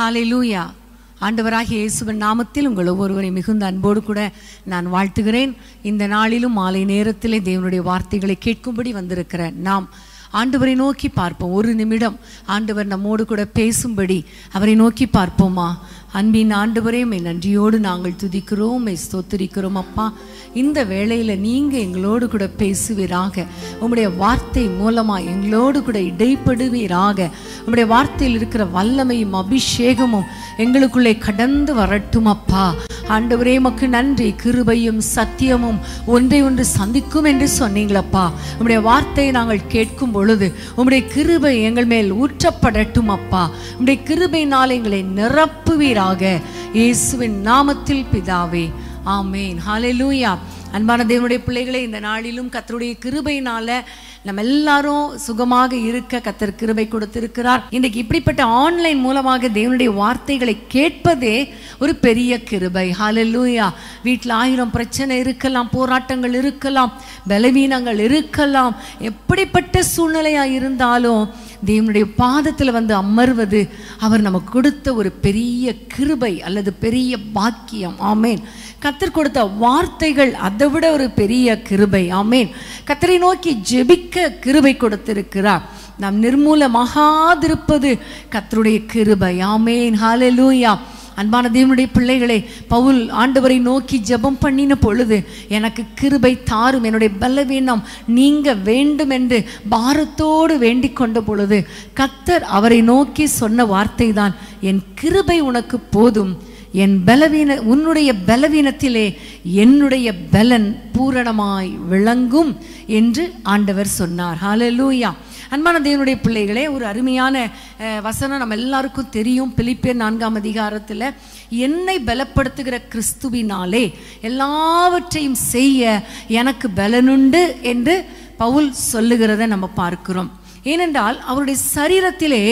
ஹாலே லூயா ஆண்டவராகிய இயேசுவின் நாமத்தில் உங்கள் ஒவ்வொருவரை மிகுந்த அன்போடு கூட நான் வாழ்த்துகிறேன் இந்த நாளிலும் மாலை நேரத்திலே தேவனுடைய வார்த்தைகளை கேட்கும்படி வந்திருக்கிற நாம் ஆண்டவரை நோக்கி பார்ப்போம் ஒரு நிமிடம் ஆண்டவர் நம்மோடு கூட பேசும்படி அவரை நோக்கி பார்ப்போமா அன்பின் ஆண்டவரே உமை நன்றியோடு நாங்கள் துதிக்கிறோம் உமை ஸ்தோத்திரிக்கிறோம் அப்பா இந்த வேளையில் நீங்கள் எங்களோடு கூட பேசுவீராக உங்களுடைய வார்த்தை மூலமாக எங்களோடு கூட இடைப்படுவீராக உங்களுடைய வார்த்தையில் இருக்கிற வல்லமையும் அபிஷேகமும் எங்களுக்குள்ளே கடந்து வரட்டும் அப்பா ஆண்டவரே மக்கு நன்றி கிருபையும் சத்தியமும் ஒன்றை ஒன்று சந்திக்கும் என்று சொன்னீங்களப்பா உங்களுடைய வார்த்தையை நாங்கள் கேட்கும் பொழுது உங்களுடைய கிருபை எங்கள் மேல் ஊற்றப்படட்டும் அப்பா உங்களுடைய கிருபையினால் எங்களை நிரப்புவீர் செய்வீராக இயேசுவின் நாமத்தில் பிதாவே ஆமேன் ஹாலே லூயா அன்பான தேவனுடைய பிள்ளைகளை இந்த நாளிலும் கத்தருடைய கிருபையினால நம்ம எல்லாரும் சுகமாக இருக்க கத்தர் கிருபை கொடுத்திருக்கிறார் இன்றைக்கு இப்படிப்பட்ட ஆன்லைன் மூலமாக தேவனுடைய வார்த்தைகளை கேட்பதே ஒரு பெரிய கிருபை ஹாலலூயா வீட்டில் ஆயிரம் பிரச்சனை இருக்கலாம் போராட்டங்கள் இருக்கலாம் பலவீனங்கள் இருக்கலாம் எப்படிப்பட்ட சூழ்நிலையாக இருந்தாலும் தேவனுடைய பாதத்தில் வந்து அமர்வது அவர் நமக்கு கொடுத்த ஒரு பெரிய கிருபை அல்லது பெரிய பாக்கியம் ஆமேன் கத்தர் கொடுத்த வார்த்தைகள் அதை விட ஒரு பெரிய கிருபை ஆமேன் கத்தரை நோக்கி ஜெபிக்க கிருபை கொடுத்திருக்கிறார் நாம் நிர்மூலமாகாதிருப்பது கத்தருடைய கிருபை ஆமேன் ஹாலலூயா அன்பான தேவனுடைய பிள்ளைகளே பவுல் ஆண்டவரை நோக்கி ஜெபம் பண்ணின பொழுது எனக்கு கிருபை தாரும் என்னுடைய பலவீனம் நீங்க வேண்டும் என்று பாரத்தோடு வேண்டிக் கொண்ட பொழுது கத்தர் அவரை நோக்கி சொன்ன வார்த்தை தான் என் கிருபை உனக்கு போதும் என் பலவீன உன்னுடைய பலவீனத்திலே என்னுடைய பலன் பூரணமாய் விளங்கும் என்று ஆண்டவர் சொன்னார் லூயா அன்பான தேவனுடைய பிள்ளைகளே ஒரு அருமையான வசனம் நம்ம எல்லாருக்கும் தெரியும் பிலிப்பியர் நான்காம் அதிகாரத்தில் என்னை பலப்படுத்துகிற கிறிஸ்துவினாலே எல்லாவற்றையும் செய்ய எனக்கு பலனுண்டு என்று பவுல் சொல்லுகிறத நம்ம பார்க்கிறோம் ஏனென்றால் அவருடைய சரீரத்திலே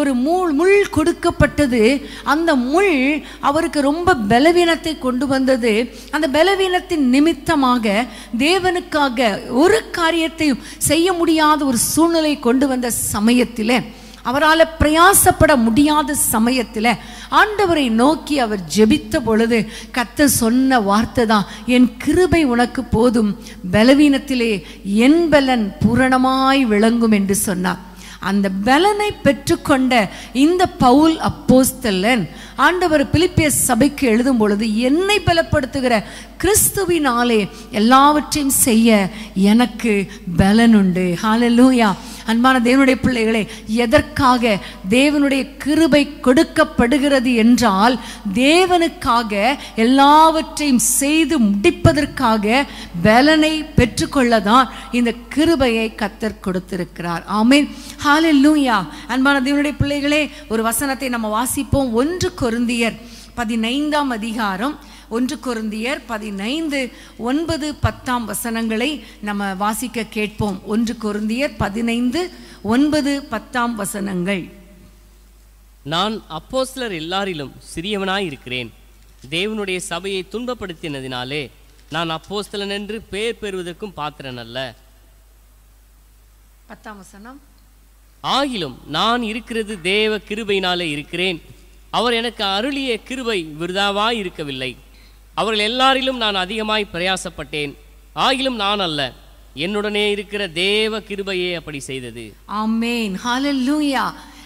ஒரு முள் முள் கொடுக்கப்பட்டது அந்த முள் அவருக்கு ரொம்ப பலவீனத்தை கொண்டு வந்தது அந்த பலவீனத்தின் நிமித்தமாக தேவனுக்காக ஒரு காரியத்தையும் செய்ய முடியாத ஒரு சூழ்நிலை கொண்டு வந்த சமயத்திலே அவரால் பிரயாசப்பட முடியாத சமயத்தில் ஆண்டவரை நோக்கி அவர் ஜெபித்த பொழுது கத்த சொன்ன வார்த்தை தான் என் கிருபை உனக்கு போதும் பலவீனத்திலே என் பலன் பூரணமாய் விளங்கும் என்று சொன்னார் அந்த பலனை பெற்றுக்கொண்ட இந்த பவுல் அப்போஸ்தல்லன் ஆண்டவர் பிலிப்பிய சபைக்கு எழுதும் பொழுது என்னை பலப்படுத்துகிற கிறிஸ்துவினாலே எல்லாவற்றையும் செய்ய எனக்கு பலனுண்டு ஹாலலூயா அன்பான தேவனுடைய பிள்ளைகளே எதற்காக தேவனுடைய கிருபை கொடுக்கப்படுகிறது என்றால் தேவனுக்காக எல்லாவற்றையும் செய்து முடிப்பதற்காக பலனை பெற்றுக்கொள்ள தான் இந்த கிருபையை கத்தர் கொடுத்திருக்கிறார் ஆமீன் ஹாலில் லூயா அன்பான தேவனுடைய பிள்ளைகளே ஒரு வசனத்தை நம்ம வாசிப்போம் ஒன்று கொருந்தியர் பதினைந்தாம் அதிகாரம் ஒன்று குருந்தியர் பதினைந்து ஒன்பது பத்தாம் வசனங்களை நம்ம வாசிக்க கேட்போம் ஒன்று குருந்தியர் பதினைந்து ஒன்பது பத்தாம் வசனங்கள் நான் அப்போஸ்லர் எல்லாரிலும் சிறியவனாய் இருக்கிறேன் தேவனுடைய சபையை துன்பப்படுத்தினதினாலே நான் அப்போஸ்தலன் என்று பெயர் பெறுவதற்கும் பாத்திரன் அல்ல பத்தாம் வசனம் ஆகிலும் நான் இருக்கிறது தேவ கிருபையினாலே இருக்கிறேன் அவர் எனக்கு அருளிய கிருபை விருதாவாய் இருக்கவில்லை அவர்கள் எல்லாரிலும் நான் அதிகமாய் பிரயாசப்பட்டேன் ஆகிலும் நான் அல்ல என்னுடனே இருக்கிற தேவ கிருபையே அப்படி செய்தது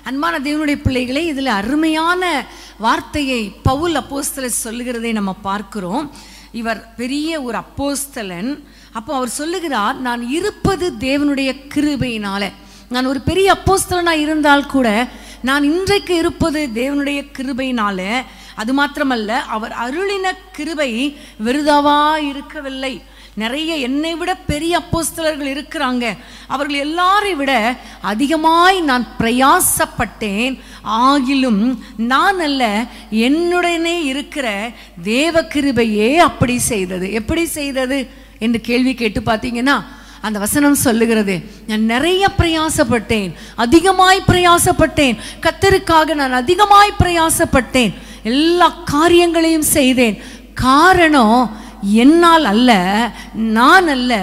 அன்பான தேவனுடைய பிள்ளைகளே இதில் அருமையான வார்த்தையை பவுல் அப்போஸ்தல சொல்லுகிறதை நம்ம பார்க்கிறோம் இவர் பெரிய ஒரு அப்போஸ்தலன் அப்போ அவர் சொல்லுகிறார் நான் இருப்பது தேவனுடைய கிருபையினால நான் ஒரு பெரிய அப்போஸ்தலனாக இருந்தால் கூட நான் இன்றைக்கு இருப்பது தேவனுடைய கிருபையினால அது மாத்திரமல்ல அவர் அருளின கிருபை விருதாவா இருக்கவில்லை நிறைய என்னை விட பெரிய அப்போஸ்தலர்கள் இருக்கிறாங்க அவர்கள் எல்லாரை விட அதிகமாய் நான் பிரயாசப்பட்டேன் ஆகிலும் நான் அல்ல என்னுடனே இருக்கிற தேவ கிருபையே அப்படி செய்தது எப்படி செய்தது என்று கேள்வி கேட்டு பார்த்தீங்கன்னா அந்த வசனம் சொல்லுகிறது நான் நிறைய பிரயாசப்பட்டேன் அதிகமாய் பிரயாசப்பட்டேன் கத்தருக்காக நான் அதிகமாய் பிரயாசப்பட்டேன் எல்லா காரியங்களையும் செய்தேன் காரணம் என்னால் அல்ல நான் அல்ல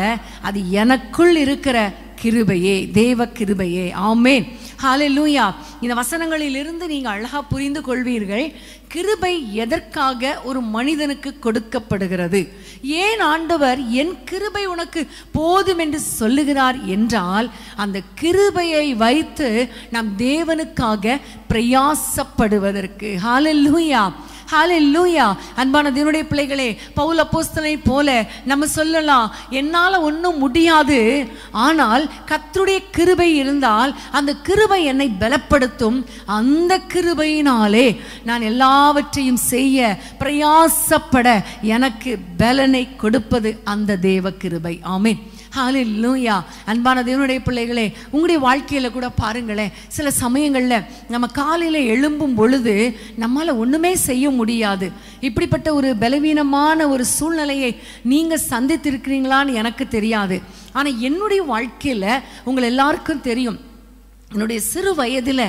அது எனக்குள் இருக்கிற கிருபையே தேவ கிருபையே ஆமேன் ஹாலே லூயா இந்த வசனங்களிலிருந்து நீங்கள் அழகாக புரிந்து கொள்வீர்கள் கிருபை எதற்காக ஒரு மனிதனுக்கு கொடுக்கப்படுகிறது ஏன் ஆண்டவர் என் கிருபை உனக்கு போதும் என்று சொல்லுகிறார் என்றால் அந்த கிருபையை வைத்து நம் தேவனுக்காக பிரயாசப்படுவதற்கு ஹாலே லூயா ஹாலே லூயா அன்பான தினுடைய பிள்ளைகளே பவுல போஸ்தனை போல நம்ம சொல்லலாம் என்னால் ஒன்றும் முடியாது ஆனால் கத்தருடைய கிருபை இருந்தால் அந்த கிருபை என்னை பலப்படுத்தும் அந்த கிருபையினாலே நான் எல்லாவற்றையும் செய்ய பிரயாசப்பட எனக்கு பலனை கொடுப்பது அந்த தேவ கிருபை ஆமேன் ஹாலே லூயா அன்பான தேவனுடைய பிள்ளைகளே உங்களுடைய வாழ்க்கையில் கூட பாருங்களேன் சில சமயங்களில் நம்ம காலையில் எழும்பும் பொழுது நம்மளால் ஒன்றுமே செய்ய முடியாது இப்படிப்பட்ட ஒரு பலவீனமான ஒரு சூழ்நிலையை நீங்கள் சந்தித்திருக்கிறீங்களான்னு எனக்கு தெரியாது ஆனால் என்னுடைய வாழ்க்கையில் உங்கள் எல்லாருக்கும் தெரியும் என்னுடைய சிறு வயதில்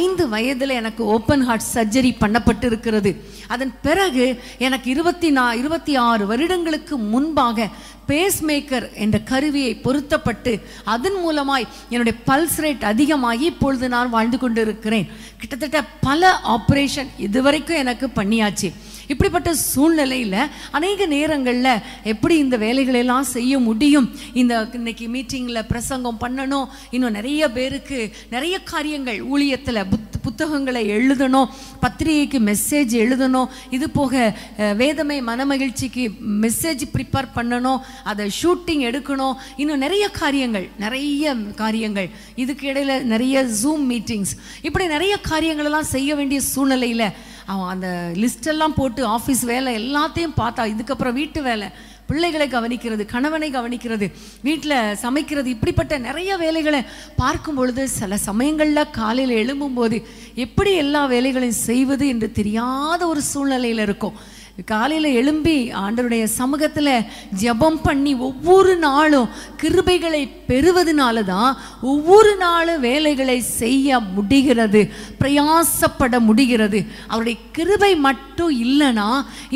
ஐந்து வயதில் எனக்கு ஓப்பன் ஹார்ட் சர்ஜரி பண்ணப்பட்டு இருக்கிறது அதன் பிறகு எனக்கு இருபத்தி நா இருபத்தி ஆறு வருடங்களுக்கு முன்பாக பேஸ்மேக்கர் என்ற கருவியை பொருத்தப்பட்டு அதன் மூலமாய் என்னுடைய பல்ஸ் ரேட் அதிகமாகி இப்பொழுது நான் வாழ்ந்து கொண்டு இருக்கிறேன் கிட்டத்தட்ட பல ஆப்ரேஷன் இதுவரைக்கும் எனக்கு பண்ணியாச்சு இப்படிப்பட்ட சூழ்நிலையில் அநேக நேரங்களில் எப்படி இந்த வேலைகளெல்லாம் செய்ய முடியும் இந்த இன்னைக்கு மீட்டிங்கில் பிரசங்கம் பண்ணணும் இன்னும் நிறைய பேருக்கு நிறைய காரியங்கள் ஊழியத்தில் புத் புத்தகங்களை எழுதணும் பத்திரிகைக்கு மெசேஜ் எழுதணும் இது போக வேதமை மனமகிழ்ச்சிக்கு மெசேஜ் ப்ரிப்பேர் பண்ணணும் அதை ஷூட்டிங் எடுக்கணும் இன்னும் நிறைய காரியங்கள் நிறைய காரியங்கள் இதுக்கு இடையில் நிறைய ஜூம் மீட்டிங்ஸ் இப்படி நிறைய காரியங்களெல்லாம் செய்ய வேண்டிய சூழ்நிலையில் அவன் அந்த லிஸ்டெல்லாம் போட்டு ஆஃபீஸ் வேலை எல்லாத்தையும் பார்த்தா இதுக்கப்புறம் வீட்டு வேலை பிள்ளைகளை கவனிக்கிறது கணவனை கவனிக்கிறது வீட்டில் சமைக்கிறது இப்படிப்பட்ட நிறைய வேலைகளை பார்க்கும் பொழுது சில சமயங்களில் காலையில் எழும்பும்போது எப்படி எல்லா வேலைகளையும் செய்வது என்று தெரியாத ஒரு சூழ்நிலையில் இருக்கும் காலையில் எழும்பி ஆண்டருடைய சமூகத்தில் ஜபம் பண்ணி ஒவ்வொரு நாளும் கிருபைகளை பெறுவதனால தான் ஒவ்வொரு நாளும் வேலைகளை செய்ய முடிகிறது பிரயாசப்பட முடிகிறது அவருடைய கிருபை மட்டும் இல்லைன்னா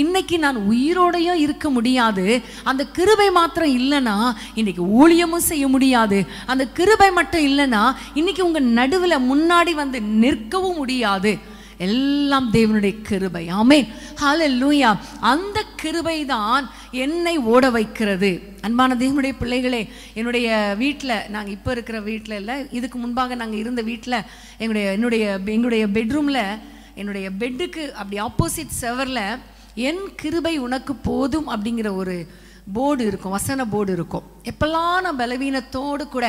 இன்னைக்கு நான் உயிரோடையும் இருக்க முடியாது அந்த கிருபை மாத்திரம் இல்லைன்னா இன்னைக்கு ஊழியமும் செய்ய முடியாது அந்த கிருபை மட்டும் இல்லைன்னா இன்னைக்கு உங்கள் நடுவில் முன்னாடி வந்து நிற்கவும் முடியாது எல்லாம் தேவனுடைய கிருபை ஆமே ஹால லூயா அந்த கிருபை தான் என்னை ஓட வைக்கிறது அன்பான தேவனுடைய பிள்ளைகளே என்னுடைய வீட்டில் நாங்கள் இப்போ இருக்கிற வீட்டில் இல்லை இதுக்கு முன்பாக நாங்கள் இருந்த வீட்டில் எங்களுடைய என்னுடைய எங்களுடைய பெட்ரூமில் என்னுடைய பெட்டுக்கு அப்படி ஆப்போசிட் செவரில் என் கிருபை உனக்கு போதும் அப்படிங்கிற ஒரு போர்டு இருக்கும் வசன போர்டு இருக்கும் எப்பெல்லாம் நான் பலவீனத்தோடு கூட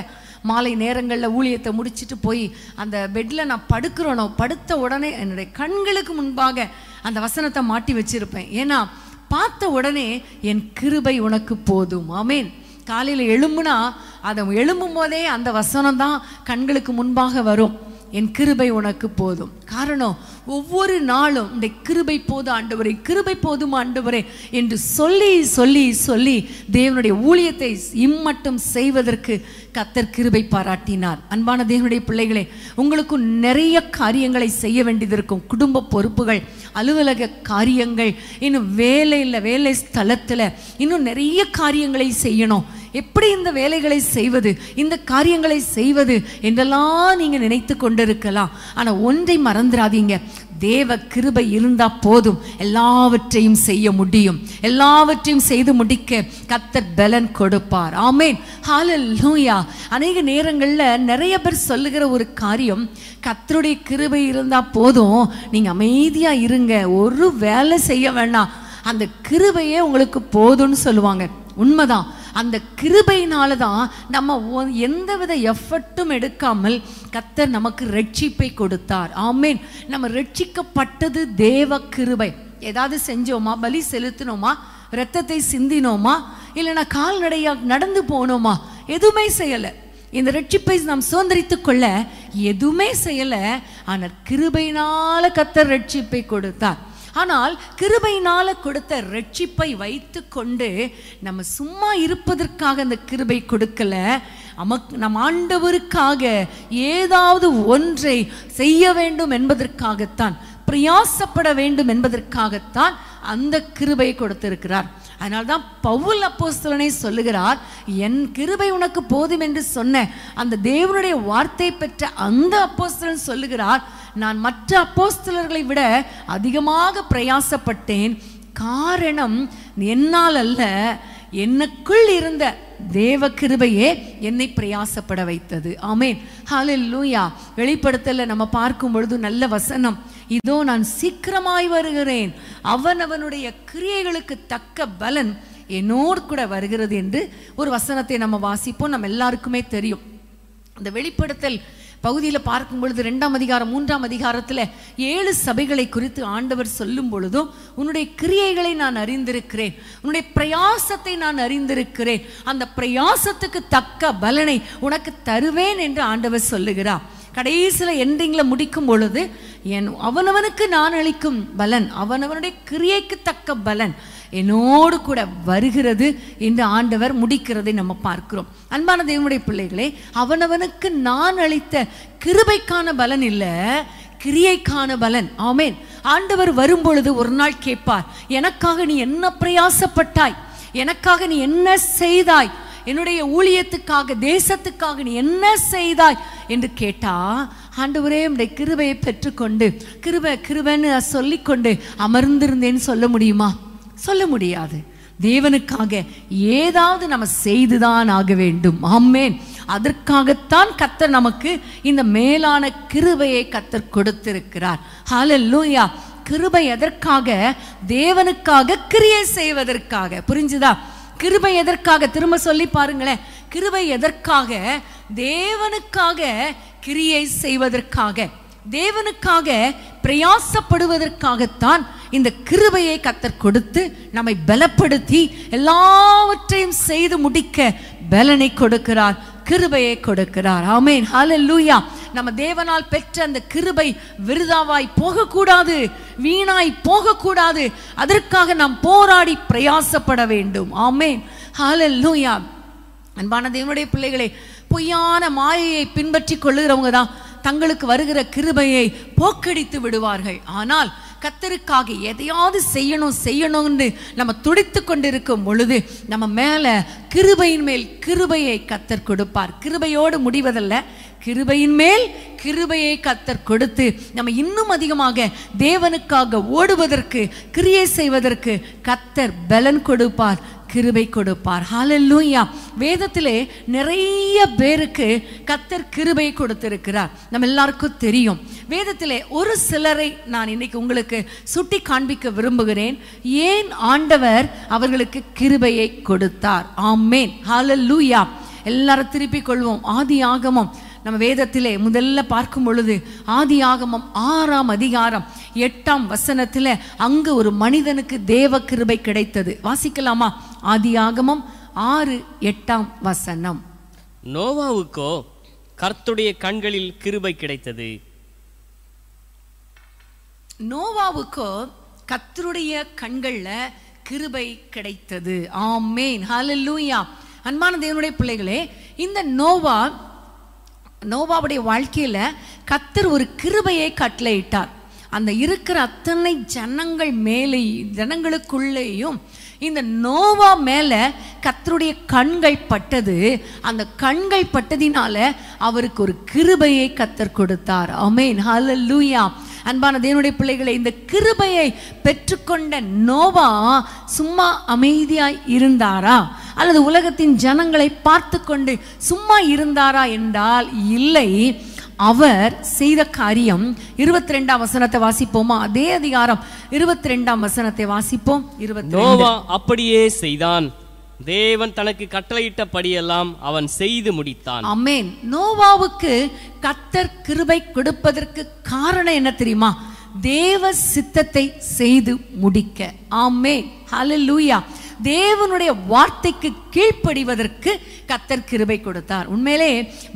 மாலை நேரங்களில் ஊழியத்தை முடிச்சுட்டு போய் அந்த பெட்டில் நான் படுக்கிறோனோ படுத்த உடனே என்னுடைய கண்களுக்கு முன்பாக அந்த வசனத்தை மாட்டி வச்சுருப்பேன் ஏன்னா பார்த்த உடனே என் கிருபை உனக்கு போதும் ஆமேன் காலையில் எழும்புனா அதை எழும்பும் போதே அந்த வசனம் தான் கண்களுக்கு முன்பாக வரும் என் கிருபை உனக்கு போதும் காரணம் ஒவ்வொரு நாளும் இந்த கிருபை போது ஆண்டவரே கிருபை போதும் ஆண்டவரே என்று சொல்லி சொல்லி சொல்லி தேவனுடைய ஊழியத்தை இம்மட்டும் செய்வதற்கு கத்தர் கிருபை பாராட்டினார் அன்பான தேவனுடைய பிள்ளைகளே உங்களுக்கு நிறைய காரியங்களை செய்ய வேண்டியது இருக்கும் குடும்ப பொறுப்புகள் அலுவலக காரியங்கள் இன்னும் வேலையில் வேலை ஸ்தலத்தில் இன்னும் நிறைய காரியங்களை செய்யணும் எப்படி இந்த வேலைகளை செய்வது இந்த காரியங்களை செய்வது என்றெல்லாம் நீங்கள் நினைத்து கொண்டிருக்கலாம் ஆனால் ஒன்றை மறந்துடாதீங்க தேவ கிருபை இருந்தா போதும் எல்லாவற்றையும் செய்ய முடியும் எல்லாவற்றையும் செய்து முடிக்க கத்தர் பலன் கொடுப்பார் ஆமேன் அநேக நேரங்களில் நிறைய பேர் சொல்லுகிற ஒரு காரியம் கத்தருடைய கிருபை இருந்தா போதும் நீங்க அமைதியா இருங்க ஒரு வேலை செய்ய வேண்டாம் அந்த கிருபையே உங்களுக்கு போதும்னு சொல்லுவாங்க உண்மைதான் அந்த கிருபையினால தான் நம்ம எந்த வித எஃபர்ட்டும் எடுக்காமல் கத்தர் நமக்கு ரட்சிப்பை கொடுத்தார் ஆமீன் நம்ம ரட்சிக்கப்பட்டது தேவ கிருபை ஏதாவது செஞ்சோமா பலி செலுத்தினோமா ரத்தத்தை சிந்தினோமா இல்லைனா கால்நடையாக நடந்து போனோமா எதுவுமே செய்யலை இந்த ரட்சிப்பை நாம் சுதந்திரித்து கொள்ள எதுவுமே செய்யலை ஆனால் கிருபையினால் கத்தர் ரட்சிப்பை கொடுத்தார் ஆனால் கிருபையினால் கொடுத்த ரட்சிப்பை வைத்து கொண்டு நம்ம சும்மா இருப்பதற்காக அந்த கிருபை கொடுக்கல அமக் நம் ஆண்டவருக்காக ஏதாவது ஒன்றை செய்ய வேண்டும் என்பதற்காகத்தான் பிரயாசப்பட வேண்டும் என்பதற்காகத்தான் அந்த கிருபை கொடுத்திருக்கிறார் அதனால்தான் பவுல் அப்போஸ்தலனை சொல்லுகிறார் என் கிருபை உனக்கு போதும் என்று சொன்ன அந்த தேவனுடைய வார்த்தை பெற்ற அந்த அப்போஸ்தலன் சொல்லுகிறார் நான் மற்ற அப்போஸ்தலர்களை விட அதிகமாக பிரயாசப்பட்டேன் காரணம் என்னால் அல்ல எனக்குள் இருந்த தேவ கிருபையே என்னை பிரயாசப்பட வைத்தது ஆமேன் ஹாலில் லூயா வெளிப்படுத்தல நம்ம பார்க்கும் பொழுது நல்ல வசனம் இதோ நான் சீக்கிரமாய் வருகிறேன் அவன் அவனுடைய கிரியைகளுக்கு தக்க பலன் என்னோடு கூட வருகிறது என்று ஒரு வசனத்தை நம்ம வாசிப்போம் நம்ம எல்லாருக்குமே தெரியும் அந்த வெளிப்படுத்தல் பகுதியில் பார்க்கும் பொழுது ரெண்டாம் அதிகாரம் மூன்றாம் அதிகாரத்தில் ஏழு சபைகளை குறித்து ஆண்டவர் சொல்லும் பொழுதும் உன்னுடைய கிரியைகளை நான் அறிந்திருக்கிறேன் உன்னுடைய பிரயாசத்தை நான் அறிந்திருக்கிறேன் அந்த பிரயாசத்துக்கு தக்க பலனை உனக்கு தருவேன் என்று ஆண்டவர் சொல்லுகிறார் கடைசியில் எண்டிங்கில் முடிக்கும் பொழுது என் அவனவனுக்கு நான் அளிக்கும் பலன் அவனவனுடைய கிரியைக்கு தக்க பலன் என்னோடு கூட வருகிறது என்று ஆண்டவர் முடிக்கிறதை நம்ம பார்க்கிறோம் அன்பான தேவனுடைய பிள்ளைகளே அவனவனுக்கு நான் அளித்த கிருபைக்கான பலன் இல்லை கிரியைக்கான பலன் ஆமேன் ஆண்டவர் வரும்பொழுது ஒரு நாள் கேட்பார் எனக்காக நீ என்ன பிரயாசப்பட்டாய் எனக்காக நீ என்ன செய்தாய் என்னுடைய ஊழியத்துக்காக தேசத்துக்காக நீ என்ன செய்தாய் என்று கேட்டா ஆண்டவரே உடைய கிருபையை பெற்றுக்கொண்டு கிருப கிருபன்னு சொல்லிக்கொண்டு அமர்ந்திருந்தேன்னு சொல்ல முடியுமா சொல்ல முடியாது தேவனுக்காக ஏதாவது நம்ம செய்துதான் ஆக வேண்டும் ஆமேன் அதற்காகத்தான் கத்தர் நமக்கு இந்த மேலான கிருபையை கத்தர் கொடுத்திருக்கிறார் ஹலல்லூயா கிருபை எதற்காக தேவனுக்காக கிரியை செய்வதற்காக புரிஞ்சுதா கிருபை எதற்காக திரும்ப சொல்லி பாருங்களேன் கிருபை எதற்காக தேவனுக்காக கிரியை செய்வதற்காக தேவனுக்காக பிரயாசப்படுவதற்காகத்தான் இந்த கிருபையை கத்தர் கொடுத்து நம்மை பலப்படுத்தி எல்லாவற்றையும் செய்து முடிக்க பலனை கொடுக்கிறார் கிருபையை கொடுக்கிறார் ஆமேன் லூயா நம்ம தேவனால் பெற்ற அந்த கிருபை விருதாவாய் போகக்கூடாது வீணாய் போகக்கூடாது அதற்காக நாம் போராடி பிரயாசப்பட வேண்டும் ஆமேன் லூயா அன்பான தேவனுடைய பிள்ளைகளே பொய்யான மாயையை பின்பற்றி கொள்ளுகிறவங்க தான் தங்களுக்கு வருகிற கிருபையை போக்கடித்து விடுவார்கள் ஆனால் கத்தருக்காக எதையாவது செய்யணும் செய்யணும்னு நம்ம துடித்து கொண்டிருக்கும் பொழுது நம்ம மேல கிருபையின் மேல் கிருபையை கத்தர் கொடுப்பார் கிருபையோடு முடிவதல்ல கிருபையின் மேல் கிருபையை கத்தர் கொடுத்து நம்ம இன்னும் அதிகமாக தேவனுக்காக ஓடுவதற்கு கிரியை செய்வதற்கு கத்தர் பலன் கொடுப்பார் கிருபை கொடுப்பார் ஹாலல்லூயா வேதத்திலே நிறைய பேருக்கு கத்தர் கிருபை கொடுத்திருக்கிறார் நம்ம எல்லாருக்கும் தெரியும் வேதத்திலே ஒரு சிலரை நான் இன்னைக்கு உங்களுக்கு சுட்டி காண்பிக்க விரும்புகிறேன் ஏன் ஆண்டவர் அவர்களுக்கு கிருபையை கொடுத்தார் ஆமேன் ஹாலல்லூயா எல்லாரும் திருப்பிக் கொள்வோம் ஆதி ஆகமம் நம்ம வேதத்திலே முதல்ல பார்க்கும் பொழுது ஆதி ஆகமம் ஆறாம் அதிகாரம் எட்டாம் வசனத்தில் அங்கு ஒரு மனிதனுக்கு தேவ கிருபை கிடைத்தது வாசிக்கலாமா ஆதியாகமம் ஆறு எட்டாம் வசனம் நோவாவுக்கோ கர்த்துடைய கண்களில் கிருபை கிடைத்தது நோவாவுக்கோ கத்தருடைய கண்கள்ல கிருபை கிடைத்தது ஆமேன் ஹலல்லூயா அன்பான தேவனுடைய பிள்ளைகளே இந்த நோவா நோவாவுடைய வாழ்க்கையில கத்தர் ஒரு கிருபையை கட்டளையிட்டார் அந்த இருக்கிற அத்தனை ஜனங்கள் மேலே ஜனங்களுக்குள்ளேயும் இந்த நோவா மேலே கத்தருடைய கண்கள் பட்டது அந்த கண்கள் பட்டதினால அவருக்கு ஒரு கிருபையை கத்தர் கொடுத்தார் அமேன் ஹல லூயா அன்பான தேவனுடைய பிள்ளைகளை இந்த கிருபையை பெற்றுக்கொண்ட நோவா சும்மா அமைதியாய் இருந்தாரா அல்லது உலகத்தின் ஜனங்களை பார்த்து கொண்டு சும்மா இருந்தாரா என்றால் இல்லை அவர் செய்த காரியம் இருபத்தி ரெண்டாம் வசனத்தை வாசிப்போமா அதே அதிகாரம் இருபத்தி ரெண்டாம் வசனத்தை வாசிப்போம் இருபத்தி அப்படியே செய்தான் தேவன் தனக்கு கட்டளையிட்ட படியெல்லாம் அவன் செய்து முடித்தான் அமேன் நோவாவுக்கு கத்தர் கிருபை கொடுப்பதற்கு காரணம் என்ன தெரியுமா தேவ சித்தத்தை செய்து முடிக்க ஆமே ஹலலூயா லூயா தேவனுடைய வார்த்தைக்கு கீழ்ப்படிவதற்கு கத்தர் கிருபை கொடுத்தார் உண்மையிலே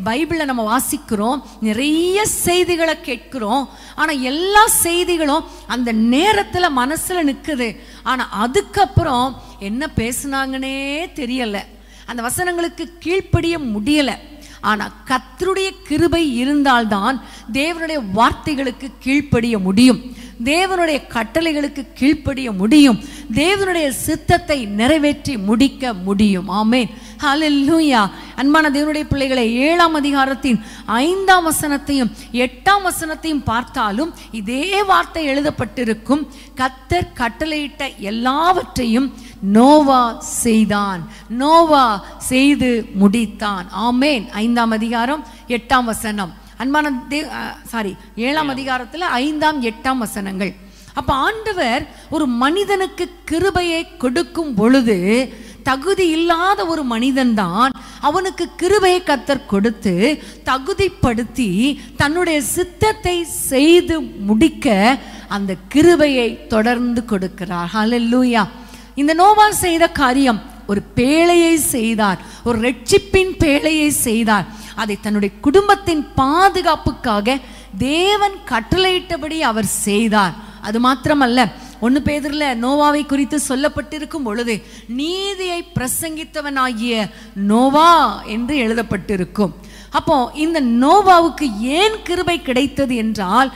பைபிளை நம்ம வாசிக்கிறோம் நிறைய செய்திகளை கேட்கிறோம் ஆனால் எல்லா செய்திகளும் அந்த நேரத்தில் மனசில் நிற்குது ஆனால் அதுக்கப்புறம் என்ன பேசுனாங்கன்னே தெரியலை அந்த வசனங்களுக்கு கீழ்ப்படிய முடியலை ஆனால் கத்தருடைய கிருபை இருந்தால்தான் தேவனுடைய வார்த்தைகளுக்கு கீழ்ப்படிய முடியும் தேவனுடைய கட்டளைகளுக்கு கீழ்ப்படிய முடியும் தேவனுடைய சித்தத்தை நிறைவேற்றி முடிக்க முடியும் ஆமேன் ஹலெல்லூயா அன்பான தேவனுடைய பிள்ளைகளை ஏழாம் அதிகாரத்தின் ஐந்தாம் வசனத்தையும் எட்டாம் வசனத்தையும் பார்த்தாலும் இதே வார்த்தை எழுதப்பட்டிருக்கும் கத்தர் கட்டளையிட்ட எல்லாவற்றையும் நோவா செய்தான் நோவா செய்து முடித்தான் ஆமேன் ஐந்தாம் அதிகாரம் எட்டாம் வசனம் அன்பான தே சாரி ஏழாம் அதிகாரத்தில் ஐந்தாம் எட்டாம் வசனங்கள் அப்போ ஆண்டவர் ஒரு மனிதனுக்கு கிருபையை கொடுக்கும் பொழுது தகுதி இல்லாத ஒரு மனிதன் தான் அவனுக்கு கிருபையை கத்தர் கொடுத்து தகுதிப்படுத்தி தன்னுடைய சித்தத்தை செய்து முடிக்க அந்த கிருபையை தொடர்ந்து கொடுக்கிறார் ஹலல்லூயா இந்த நோவால் செய்த காரியம் ஒரு பேழையை செய்தார் ஒரு ரட்சிப்பின் பேழையை செய்தார் அதை தன்னுடைய குடும்பத்தின் பாதுகாப்புக்காக தேவன் கட்டளையிட்டபடி அவர் செய்தார் அது மாத்திரமல்ல ஒன்று பேதரில் நோவாவை குறித்து சொல்லப்பட்டிருக்கும் பொழுது நீதியை பிரசங்கித்தவனாகிய நோவா என்று எழுதப்பட்டிருக்கும் அப்போ இந்த நோவாவுக்கு ஏன் கிருபை கிடைத்தது என்றால்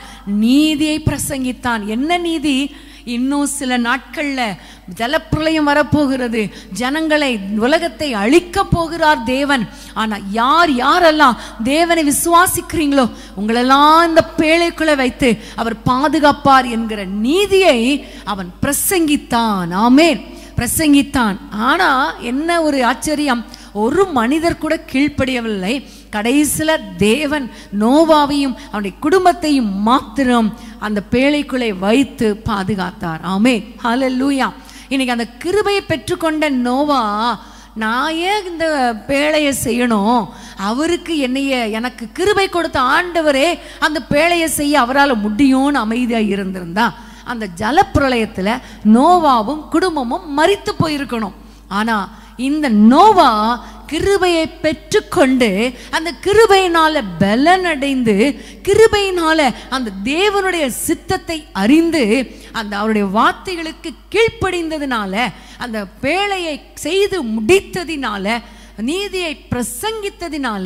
நீதியை பிரசங்கித்தான் என்ன நீதி இன்னும் சில நாட்களில் ஜலப்பிரளயம் வரப்போகிறது ஜனங்களை உலகத்தை அழிக்க போகிறார் தேவன் ஆனால் யார் யாரெல்லாம் தேவனை விசுவாசிக்கிறீங்களோ உங்களெல்லாம் இந்த பேழைக்குள்ளே வைத்து அவர் பாதுகாப்பார் என்கிற நீதியை அவன் பிரசங்கித்தான் ஆமே பிரசங்கித்தான் ஆனால் என்ன ஒரு ஆச்சரியம் ஒரு மனிதர் கூட கீழ்ப்படியவில்லை கடைசியில் தேவன் நோவாவையும் அவனுடைய குடும்பத்தையும் மாத்திரம் அந்த பேழைக்குள்ளே வைத்து பாதுகாத்தார் ஆமே லூயா இன்னைக்கு அந்த கிருபையை பெற்றுக்கொண்ட நோவா நான் ஏன் இந்த பேழையை செய்யணும் அவருக்கு என்னைய எனக்கு கிருபை கொடுத்த ஆண்டவரே அந்த பேழையை செய்ய அவரால் முடியும்னு அமைதியாக இருந்திருந்தா அந்த ஜலப்பிரளயத்தில் நோவாவும் குடும்பமும் மறித்து போயிருக்கணும் ஆனால் இந்த நோவா கிருபையை பெற்றுக்கொண்டு அந்த கிருபையினால பலனடைந்து கிருபையினால அந்த தேவனுடைய சித்தத்தை அறிந்து அந்த அவருடைய வார்த்தைகளுக்கு கீழ்ப்படிந்ததுனால அந்த வேலையை செய்து முடித்ததினால நீதியை பிரசங்கித்ததினால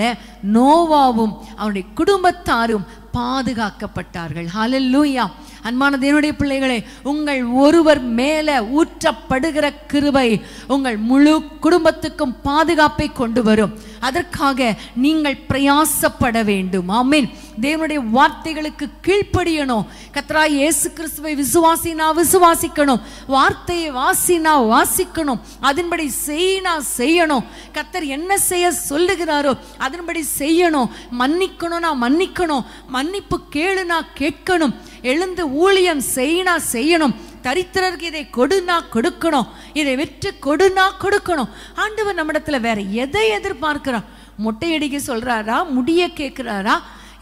நோவாவும் அவருடைய குடும்பத்தாரும் பாதுகாக்கப்பட்டார்கள் ஹலல்லூயா அன்பான தேவனுடைய பிள்ளைகளே உங்கள் ஒருவர் மேலே ஊற்றப்படுகிற கிருபை உங்கள் முழு குடும்பத்துக்கும் பாதுகாப்பை கொண்டு வரும் அதற்காக நீங்கள் பிரயாசப்பட வேண்டும் ஆமீன் தேவனுடைய வார்த்தைகளுக்கு கீழ்ப்படியணும் கத்ரா இயேசு கிறிஸ்துவை விசுவாசினா விசுவாசிக்கணும் வார்த்தையை வாசினா வாசிக்கணும் அதன்படி செய்யினா செய்யணும் கத்தர் என்ன செய்ய சொல்லுகிறாரோ அதன்படி செய்யணும் மன்னிக்கணும்னா மன்னிக்கணும் மன்னிப்பு கேளுனா கேட்கணும் எழுந்து ஊழியம் செய்யினா செய்யணும் தரித்திரருக்கு இதை கொடுனா கொடுக்கணும் இதை விற்று கொடுனா கொடுக்கணும் ஆண்டவர் நம்மிடத்துல வேற எதை எதிர்பார்க்கிறோம் மொட்டையடிக்க சொல்றாரா முடிய கேட்கிறாரா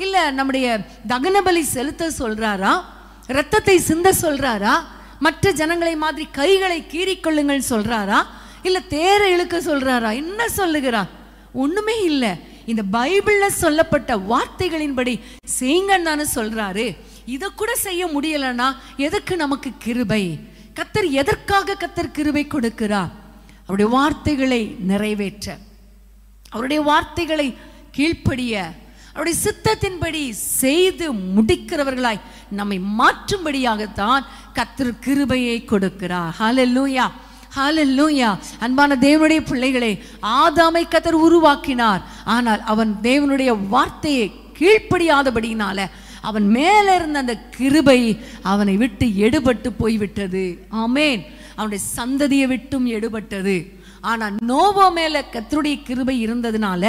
இல்லை நம்முடைய தகனபலி செலுத்த சொல்றாரா ரத்தத்தை சிந்த சொல்றாரா மற்ற ஜனங்களை மாதிரி கைகளை கீறிக்கொள்ளுங்கள் சொல்றாரா இல்லை தேரை இழுக்க சொல்றாரா என்ன சொல்லுகிறார் ஒண்ணுமே இல்லை இந்த பைபிளில் சொல்லப்பட்ட வார்த்தைகளின்படி செய்யுங்கன்னு தானே சொல்றாரு இதை கூட செய்ய முடியலன்னா எதுக்கு நமக்கு கிருபை கத்தர் எதற்காக கத்தர் கிருபை கொடுக்கிறார் அவருடைய வார்த்தைகளை நிறைவேற்ற அவருடைய வார்த்தைகளை கீழ்ப்படிய அவருடைய சித்தத்தின்படி செய்து முடிக்கிறவர்களாய் நம்மை மாற்றும்படியாகத்தான் கத்தர் கிருபையை கொடுக்கிறார் ஹாலல்லூயா லூயா அன்பான தேவனுடைய பிள்ளைகளை ஆதாமை கத்தர் உருவாக்கினார் ஆனால் அவன் தேவனுடைய வார்த்தையை கீழ்ப்படியாதபடியினால அவன் மேலே இருந்த அந்த கிருபை அவனை விட்டு எடுபட்டு போய்விட்டது ஆமேன் அவனுடைய சந்ததியை விட்டும் எடுபட்டது ஆனால் நோவோ மேலே கத்தருடைய கிருபை இருந்ததுனால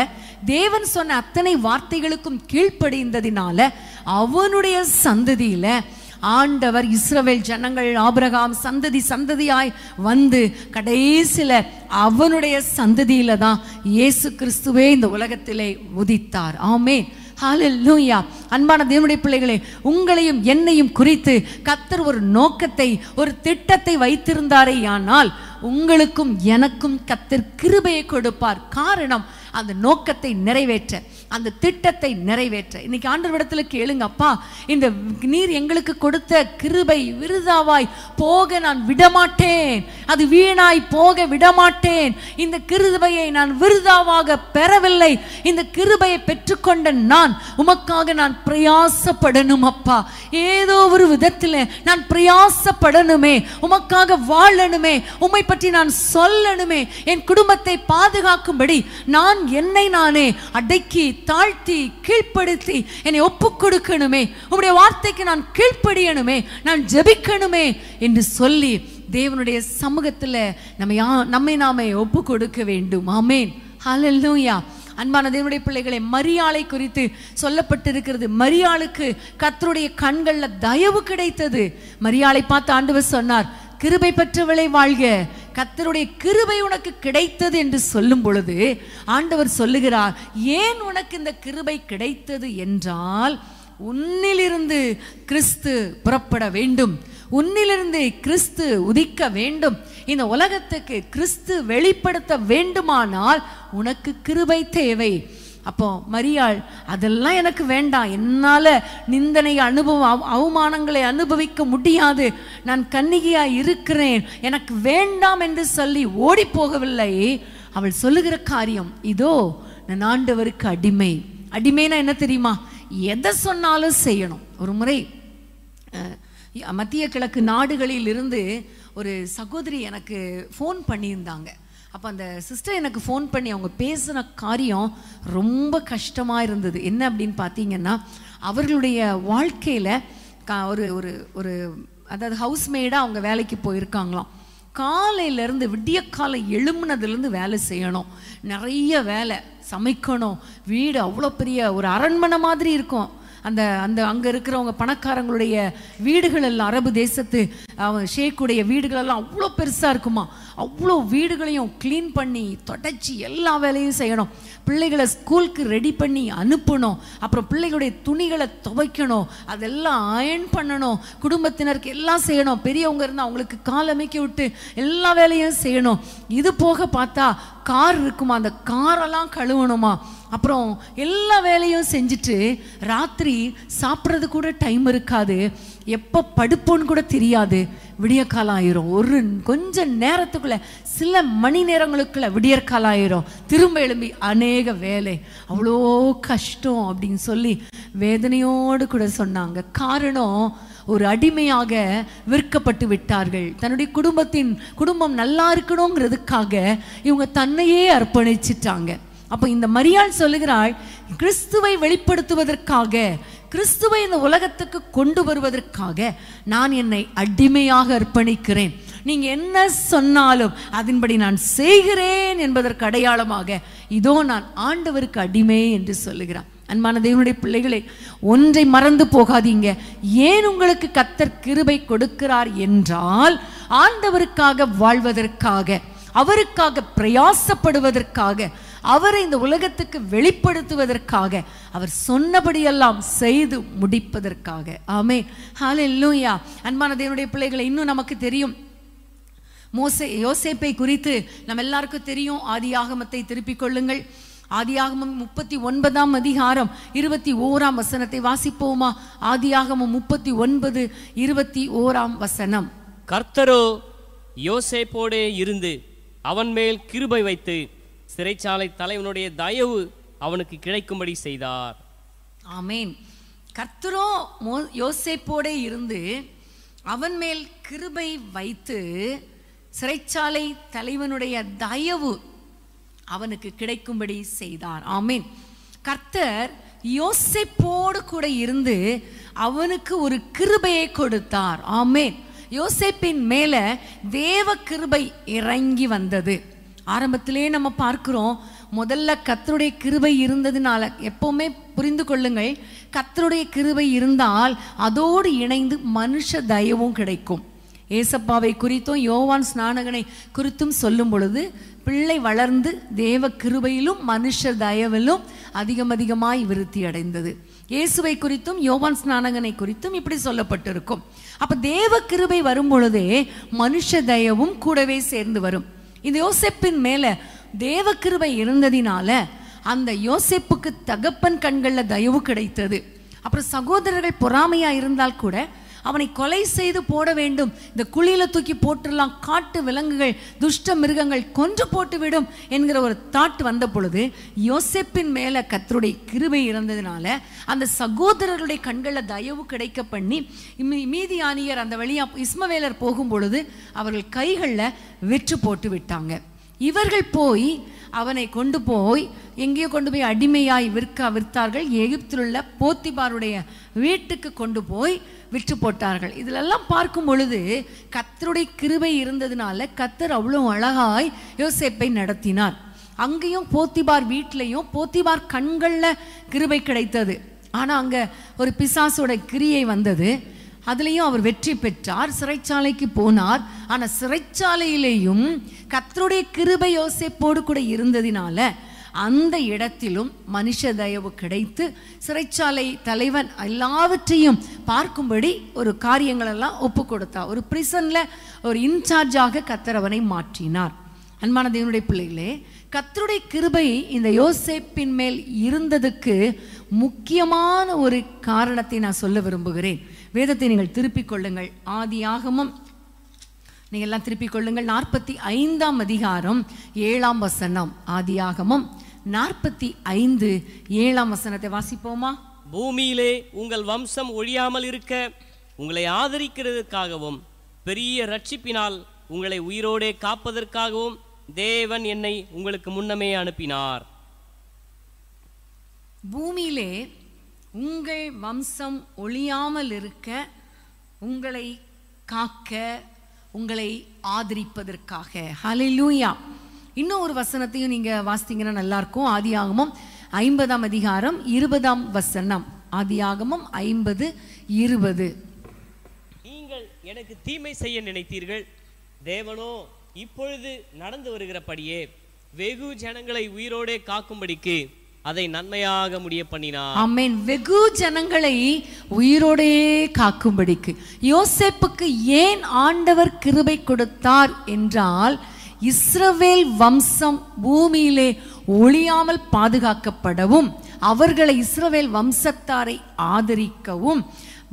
தேவன் சொன்ன அத்தனை வார்த்தைகளுக்கும் கீழ்ப்படிந்ததினால அவனுடைய சந்ததியில் ஆண்டவர் இஸ்ரவேல் ஜனங்கள் ஆபிரகாம் சந்ததி சந்ததியாய் வந்து கடைசியில் அவனுடைய சந்ததியில தான் இயேசு கிறிஸ்துவே இந்த உலகத்திலே உதித்தார் ஆமே ஹாலூயா அன்பான தேவனுடைய பிள்ளைகளே உங்களையும் என்னையும் குறித்து கத்தர் ஒரு நோக்கத்தை ஒரு திட்டத்தை வைத்திருந்தாரே ஆனால் உங்களுக்கும் எனக்கும் கத்தர் கிருபையை கொடுப்பார் காரணம் அந்த நோக்கத்தை நிறைவேற்ற அந்த திட்டத்தை நிறைவேற்ற இன்னைக்கு ஆண்டு விடத்தில் கேளுங்க அப்பா இந்த நீர் எங்களுக்கு கொடுத்த கிருபை விருதாவாய் போக நான் விடமாட்டேன் அது வீணாய் போக விடமாட்டேன் இந்த கிருபையை நான் விருதாவாக பெறவில்லை இந்த கிருபையை பெற்றுக்கொண்ட நான் உமக்காக நான் பிரயாசப்படணும் அப்பா ஏதோ ஒரு விதத்தில் நான் பிரயாசப்படணுமே உமக்காக வாழணுமே உம்மை பற்றி நான் சொல்லணுமே என் குடும்பத்தை பாதுகாக்கும்படி நான் என்னை நானே அடக்கி தாழ்த்தி கீழ்ப்படுத்தி என்னை ஒப்பு கொடுக்கணுமே உங்களுடைய வார்த்தைக்கு நான் கீழ்ப்படியணுமே நான் ஜபிக்கணுமே என்று சொல்லி தேவனுடைய சமூகத்தில் நம்ம யா நம்மை நாமே ஒப்பு கொடுக்க வேண்டும் ஆமேன் ஹலூயா அன்பான தேவனுடைய பிள்ளைகளை மரியாளை குறித்து சொல்லப்பட்டிருக்கிறது மரியாளுக்கு கத்தருடைய கண்களில் தயவு கிடைத்தது மரியாளை பார்த்து ஆண்டவர் சொன்னார் கிருபை பெற்றவளை வாழ்க கத்தருடைய கிருபை உனக்கு கிடைத்தது என்று சொல்லும் பொழுது ஆண்டவர் சொல்லுகிறார் ஏன் உனக்கு இந்த கிருபை கிடைத்தது என்றால் உன்னிலிருந்து கிறிஸ்து புறப்பட வேண்டும் உன்னிலிருந்து கிறிஸ்து உதிக்க வேண்டும் இந்த உலகத்துக்கு கிறிஸ்து வெளிப்படுத்த வேண்டுமானால் உனக்கு கிருபை தேவை அப்போ மரியாள் அதெல்லாம் எனக்கு வேண்டாம் என்னால் நிந்தனை அனுபவம் அவமானங்களை அனுபவிக்க முடியாது நான் கன்னிகையாக இருக்கிறேன் எனக்கு வேண்டாம் என்று சொல்லி ஓடி போகவில்லை அவள் சொல்லுகிற காரியம் இதோ நான் ஆண்டவருக்கு அடிமை அடிமைனா என்ன தெரியுமா எதை சொன்னாலும் செய்யணும் ஒரு முறை மத்திய கிழக்கு நாடுகளில் இருந்து ஒரு சகோதரி எனக்கு ஃபோன் பண்ணியிருந்தாங்க அப்போ அந்த சிஸ்டர் எனக்கு ஃபோன் பண்ணி அவங்க பேசின காரியம் ரொம்ப கஷ்டமாக இருந்தது என்ன அப்படின்னு பார்த்தீங்கன்னா அவர்களுடைய வாழ்க்கையில் ஒரு ஒரு ஒரு அதாவது ஹவுஸ்மேடாக அவங்க வேலைக்கு போயிருக்காங்களாம் காலையிலேருந்து விடிய காலை எழும்புனதுலேருந்து வேலை செய்யணும் நிறைய வேலை சமைக்கணும் வீடு அவ்வளோ பெரிய ஒரு அரண்மனை மாதிரி இருக்கும் அந்த அந்த அங்கே இருக்கிறவங்க பணக்காரங்களுடைய வீடுகள் எல்லாம் அரபு தேசத்து அவன் ஷேக்குடைய வீடுகளெல்லாம் அவ்வளோ பெருசாக இருக்குமா அவ்வளோ வீடுகளையும் க்ளீன் பண்ணி தொடச்சி எல்லா வேலையும் செய்யணும் பிள்ளைகளை ஸ்கூலுக்கு ரெடி பண்ணி அனுப்பணும் அப்புறம் பிள்ளைகளுடைய துணிகளை துவைக்கணும் அதெல்லாம் அயன் பண்ணணும் குடும்பத்தினருக்கு எல்லாம் செய்யணும் பெரியவங்க இருந்தால் அவங்களுக்கு கால் அமைக்க விட்டு எல்லா வேலையும் செய்யணும் இது போக பார்த்தா கார் இருக்குமா அந்த காரெல்லாம் கழுவணுமா அப்புறம் எல்லா வேலையும் செஞ்சுட்டு ராத்திரி சாப்பிட்றது கூட டைம் இருக்காது எப்போ படுப்போன்னு கூட தெரியாது விடியற்காலம் ஆயிரும் ஒரு கொஞ்ச நேரத்துக்குள்ள சில மணி நேரங்களுக்குள்ள விடியற்காலம் ஆயிரும் திரும்ப எழும்பி அநேக வேலை அவ்வளோ கஷ்டம் அப்படின்னு சொல்லி வேதனையோடு கூட சொன்னாங்க காரணம் ஒரு அடிமையாக விற்கப்பட்டு விட்டார்கள் தன்னுடைய குடும்பத்தின் குடும்பம் நல்லா இருக்கணுங்கிறதுக்காக இவங்க தன்னையே அர்ப்பணிச்சிட்டாங்க அப்போ இந்த மரியாள் சொல்லுகிறாள் கிறிஸ்துவை வெளிப்படுத்துவதற்காக கிறிஸ்துவை இந்த உலகத்துக்கு கொண்டு வருவதற்காக நான் என்னை அடிமையாக அர்ப்பணிக்கிறேன் நீங்க என்ன சொன்னாலும் அதன்படி நான் செய்கிறேன் என்பதற்கு அடையாளமாக இதோ நான் ஆண்டவருக்கு அடிமை என்று சொல்லுகிறான் அன்பான தேவனுடைய பிள்ளைகளை ஒன்றை மறந்து போகாதீங்க ஏன் உங்களுக்கு கத்தர் கிருபை கொடுக்கிறார் என்றால் ஆண்டவருக்காக வாழ்வதற்காக அவருக்காக பிரயாசப்படுவதற்காக அவரை இந்த உலகத்துக்கு வெளிப்படுத்துவதற்காக அவர் சொன்னபடியெல்லாம் செய்து முடிப்பதற்காக ஆமே ஹால இல்லையா அன்பான பிள்ளைகளை இன்னும் நமக்கு தெரியும் மோசே யோசேப்பை குறித்து நம்ம எல்லாருக்கும் தெரியும் ஆதியாகமத்தை திருப்பிக் கொள்ளுங்கள் ஆதியாகமம் முப்பத்தி ஒன்பதாம் அதிகாரம் இருபத்தி ஓராம் வசனத்தை வாசிப்போமா ஆதியாகமம் முப்பத்தி ஒன்பது இருபத்தி ஓராம் வசனம் கர்த்தரோ யோசேப்போடே இருந்து அவன் மேல் கிருபை வைத்து சிறைச்சாலை தலைவனுடைய தயவு அவனுக்கு கிடைக்கும்படி செய்தார் ஆமேன் கர்த்தரோ மோ இருந்து அவன் மேல் கிருபை வைத்து சிறைச்சாலை தலைவனுடைய தயவு அவனுக்கு கிடைக்கும்படி செய்தார் ஆமீன் கர்த்தர் யோசிப்போடு கூட இருந்து அவனுக்கு ஒரு கிருபையை கொடுத்தார் ஆமேன் யோசிப்பின் மேல தேவ கிருபை இறங்கி வந்தது ஆரம்பத்திலே நம்ம பார்க்குறோம் முதல்ல கத்தருடைய கிருபை இருந்ததுனால எப்போவுமே புரிந்து கொள்ளுங்கள் கத்தருடைய கிருபை இருந்தால் அதோடு இணைந்து மனுஷ தயவும் கிடைக்கும் ஏசப்பாவை குறித்தும் யோவான் ஸ்நானகனை குறித்தும் சொல்லும் பொழுது பிள்ளை வளர்ந்து தேவ கிருபையிலும் மனுஷ தயவிலும் அதிகம் அதிகமாய் விருத்தி அடைந்தது இயேசுவை குறித்தும் யோவான் ஸ்நானகனை குறித்தும் இப்படி சொல்லப்பட்டிருக்கும் அப்போ தேவ கிருபை வரும் பொழுதே மனுஷ தயவும் கூடவே சேர்ந்து வரும் இந்த யோசிப்பின் மேலே தேவக்கிருவை இருந்ததினால அந்த யோசிப்புக்கு தகப்பன் கண்களில் தயவு கிடைத்தது அப்புறம் சகோதரர்கள் பொறாமையாக இருந்தால் கூட அவனை கொலை செய்து போட வேண்டும் இந்த குழியில தூக்கி போட்டுடலாம் காட்டு விலங்குகள் துஷ்ட மிருகங்கள் கொன்று போட்டுவிடும் என்கிற ஒரு தாட் வந்த பொழுது யோசிப்பின் மேல கத்தருடைய கிருபை இருந்ததுனால அந்த சகோதரருடைய கண்களில் தயவு கிடைக்க பண்ணி மீதியானியர் அந்த வழியா இஸ்மவேலர் போகும் பொழுது அவர்கள் கைகளில் வெற்று போட்டு விட்டாங்க இவர்கள் போய் அவனை கொண்டு போய் எங்கேயோ கொண்டு போய் அடிமையாய் விற்க விற்றார்கள் எகிப்திலுள்ள போத்திபாருடைய வீட்டுக்கு கொண்டு போய் விற்று போட்டார்கள் இதிலெல்லாம் பார்க்கும் பொழுது கத்தருடைய கிருபை இருந்ததுனால கத்தர் அவ்வளோ அழகாய் யோசேப்பை நடத்தினார் அங்கேயும் போத்திபார் வீட்லேயும் போத்திபார் கண்களில் கிருபை கிடைத்தது ஆனால் அங்கே ஒரு பிசாசோட கிரியை வந்தது அதுலேயும் அவர் வெற்றி பெற்றார் சிறைச்சாலைக்கு போனார் ஆனால் சிறைச்சாலையிலேயும் கத்தருடைய கிருபை யோசிப்போடு கூட இருந்ததினால அந்த இடத்திலும் மனுஷ தயவு கிடைத்து சிறைச்சாலை தலைவன் எல்லாவற்றையும் பார்க்கும்படி ஒரு காரியங்களெல்லாம் ஒப்பு கொடுத்தார் ஒரு பிரிசனில் ஒரு இன்சார்ஜாக கத்தரவனை மாற்றினார் அன்பான தேவனுடைய பிள்ளைகளே கத்தருடைய கிருபை இந்த யோசேப்பின் மேல் இருந்ததுக்கு முக்கியமான ஒரு காரணத்தை நான் சொல்ல விரும்புகிறேன் வேதத்தை நீங்கள் திருப்பிக் கொள்ளுங்கள் ஆதியாகமும் நீங்கள் எல்லாம் திருப்பிக் கொள்ளுங்கள் நாற்பத்தி ஐந்தாம் அதிகாரம் ஏழாம் வசனம் ஆதி ஆகமும் நாற்பத்தி ஐந்து ஏழாம் வசனத்தை வாசிப்போமா பூமியிலே உங்கள் வம்சம் ஒழியாமல் இருக்க உங்களை ஆதரிக்கிறதுக்காகவும் பெரிய ரட்சிப்பினால் உங்களை உயிரோடே காப்பதற்காகவும் தேவன் என்னை உங்களுக்கு முன்னமே அனுப்பினார் பூமியிலே உங்கள் வம்சம் ஒழியாமல் இருக்க உங்களை காக்க உங்களை ஆதரிப்பதற்காக ஹலிலூயா இன்னும் ஒரு வசனத்தையும் நீங்கள் வாசித்தீங்கன்னா நல்லாயிருக்கும் ஆதி ஆகமும் ஐம்பதாம் அதிகாரம் இருபதாம் வசனம் ஆதி ஆகமும் ஐம்பது இருபது நீங்கள் எனக்கு தீமை செய்ய நினைத்தீர்கள் தேவனோ இப்பொழுது நடந்து வருகிறபடியே வெகு ஜனங்களை உயிரோடே காக்கும்படிக்கு அதை நன்மையாக முடிய பண்ணினார் அம்மன் வெகு ஜனங்களை உயிரோடே காக்கும்படிக்கு யோசேப்புக்கு ஏன் ஆண்டவர் கிருபை கொடுத்தார் என்றால் இஸ்ரவேல் வம்சம் பூமியிலே ஒளியாமல் பாதுகாக்கப்படவும் அவர்களை இஸ்ரவேல் வம்சத்தாரை ஆதரிக்கவும்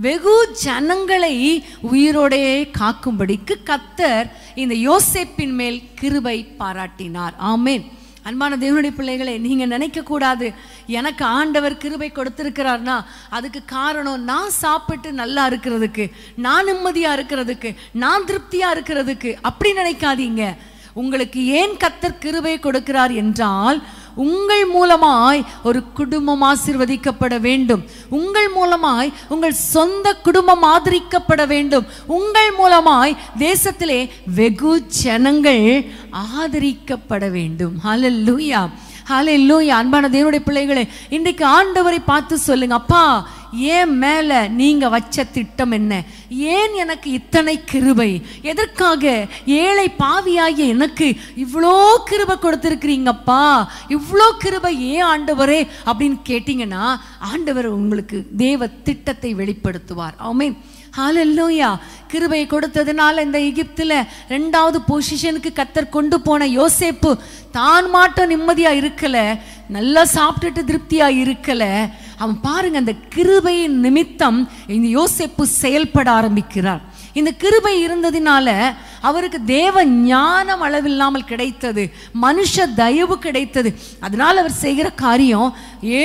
வெகு ஜனங்களை உயிரோடே காக்கும்படிக்கு கத்தர் இந்த யோசேப்பின் மேல் கிருபை பாராட்டினார் ஆமேன் அன்பான தேவனுடைய பிள்ளைகளை நீங்கள் நினைக்கக்கூடாது எனக்கு ஆண்டவர் கிருபை கொடுத்துருக்கிறார்னா அதுக்கு காரணம் நான் சாப்பிட்டு நல்லா இருக்கிறதுக்கு நான் நிம்மதியாக இருக்கிறதுக்கு நான் திருப்தியாக இருக்கிறதுக்கு அப்படி நினைக்காதீங்க உங்களுக்கு ஏன் கத்தர் கிருபை கொடுக்கிறார் என்றால் உங்கள் மூலமாய் ஒரு குடும்பம் ஆசிர்வதிக்கப்பட வேண்டும் உங்கள் மூலமாய் உங்கள் சொந்த குடும்பம் ஆதரிக்கப்பட வேண்டும் உங்கள் மூலமாய் தேசத்திலே வெகு ஜனங்கள் ஆதரிக்கப்பட வேண்டும் ஹலல்லூயா ஹலல்லூயா அன்பான தேவனுடைய பிள்ளைகளே இன்றைக்கு ஆண்டவரை பார்த்து சொல்லுங்க அப்பா ஏன் மேலே நீங்கள் வச்ச திட்டம் என்ன ஏன் எனக்கு இத்தனை கிருபை எதற்காக ஏழை பாவியாகிய எனக்கு இவ்வளோ கிருபை கொடுத்துருக்குறீங்கப்பா இவ்வளோ கிருபை ஏன் ஆண்டவரே அப்படின்னு கேட்டிங்கன்னா ஆண்டவர் உங்களுக்கு தேவ திட்டத்தை வெளிப்படுத்துவார் ஐ மீன் ஹாலல்லோயா கிருபையை கொடுத்ததுனால இந்த எகிப்தில் ரெண்டாவது பொசிஷனுக்கு கத்தர் கொண்டு போன யோசேப்பு தான் மாட்டம் நிம்மதியாக இருக்கலை நல்லா சாப்பிட்டுட்டு திருப்தியாக இருக்கலை அவன் பாருங்க அந்த கிருபையின் நிமித்தம் இந்த யோசேப்பு செயல்பட ஆரம்பிக்கிறார் இந்த கிருபை இருந்ததினால அவருக்கு தேவ ஞானம் அளவில்லாமல் கிடைத்தது மனுஷ தயவு கிடைத்தது அதனால் அவர் செய்கிற காரியம்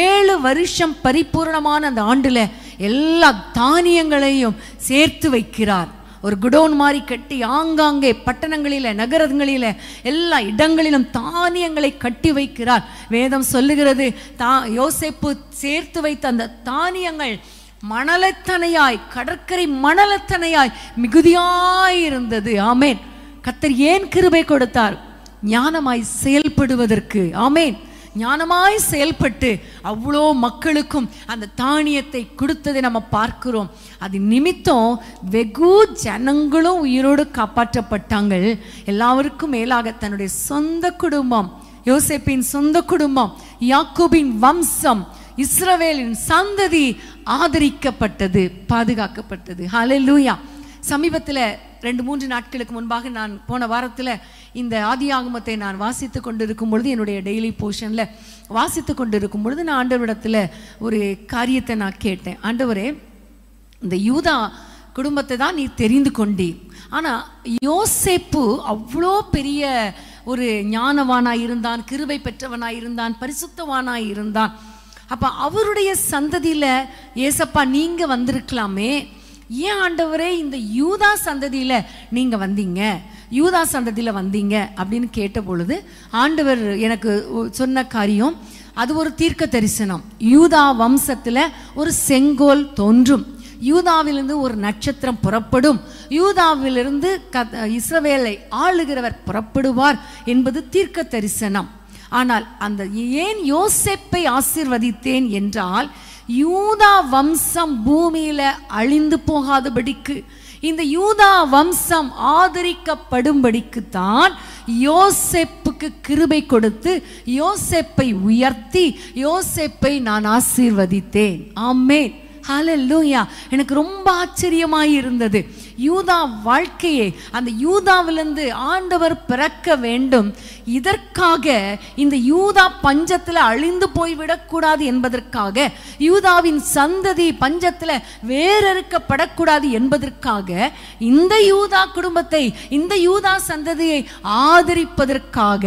ஏழு வருஷம் பரிபூர்ணமான அந்த ஆண்டில் எல்லா தானியங்களையும் சேர்த்து வைக்கிறார் ஒரு குடோன் மாதிரி கட்டி ஆங்காங்கே பட்டணங்களில் நகரங்களில் எல்லா இடங்களிலும் தானியங்களை கட்டி வைக்கிறார் வேதம் சொல்லுகிறது தா யோசிப்பு சேர்த்து வைத்த அந்த தானியங்கள் மணலத்தனையாய் கடற்கரை மணலத்தனையாய் மிகுதியாயிருந்தது ஆமேன் கத்தர் ஏன் கிருபை கொடுத்தார் ஞானமாய் செயல்படுவதற்கு ஆமேன் ஞானமாய் செயல்பட்டு அவ்வளோ மக்களுக்கும் அந்த தானியத்தை கொடுத்ததை நம்ம பார்க்கிறோம் அது நிமித்தம் வெகு ஜனங்களும் உயிரோடு காப்பாற்றப்பட்டாங்க எல்லாருக்கும் மேலாக தன்னுடைய சொந்த குடும்பம் யோசிப்பின் சொந்த குடும்பம் யாக்கோபின் வம்சம் இஸ்ரவேலின் சந்ததி ஆதரிக்கப்பட்டது பாதுகாக்கப்பட்டது லூயா சமீபத்தில் ரெண்டு மூன்று நாட்களுக்கு முன்பாக நான் போன வாரத்தில் இந்த ஆதி ஆகமத்தை நான் வாசித்து கொண்டிருக்கும் பொழுது என்னுடைய டெய்லி போர்ஷனில் வாசித்து கொண்டிருக்கும் பொழுது நான் ஆண்டவரிடத்தில் ஒரு காரியத்தை நான் கேட்டேன் ஆண்டவரே இந்த யூதா குடும்பத்தை தான் நீ தெரிந்து கொண்டி ஆனால் யோசேப்பு அவ்வளோ பெரிய ஒரு ஞானவானாக இருந்தான் கிருபை பெற்றவனாக இருந்தான் பரிசுத்தவானாக இருந்தான் அப்போ அவருடைய சந்ததியில் ஏசப்பா நீங்கள் வந்திருக்கலாமே ஏன் ஆண்டவரே இந்த யூதா சந்ததியில் நீங்கள் வந்தீங்க யூதா சந்ததியில் வந்தீங்க அப்படின்னு கேட்ட பொழுது ஆண்டவர் எனக்கு சொன்ன காரியம் அது ஒரு தீர்க்க தரிசனம் யூதா வம்சத்தில் ஒரு செங்கோல் தோன்றும் யூதாவிலிருந்து ஒரு நட்சத்திரம் புறப்படும் யூதாவிலிருந்து க இஸ்ரவேலை ஆளுகிறவர் புறப்படுவார் என்பது தீர்க்க தரிசனம் ஆனால் அந்த ஏன் யோசேப்பை ஆசிர்வதித்தேன் என்றால் யூதா வம்சம் பூமியில அழிந்து போகாதபடிக்கு இந்த யூதா வம்சம் ஆதரிக்கப்படும்படிக்கு தான் யோசெப்புக்கு கிருபை கொடுத்து யோசெப்பை உயர்த்தி யோசெப்பை நான் ஆசீர்வதித்தேன் ஆமேன் லூயா எனக்கு ரொம்ப ஆச்சரியமாயிருந்தது இருந்தது யூதா வாழ்க்கையை அந்த யூதாவிலிருந்து ஆண்டவர் பிறக்க வேண்டும் இதற்காக இந்த யூதா பஞ்சத்தில் அழிந்து போய்விடக்கூடாது என்பதற்காக யூதாவின் சந்ததி பஞ்சத்தில் வேறறுக்கப்படக்கூடாது என்பதற்காக இந்த யூதா குடும்பத்தை இந்த யூதா சந்ததியை ஆதரிப்பதற்காக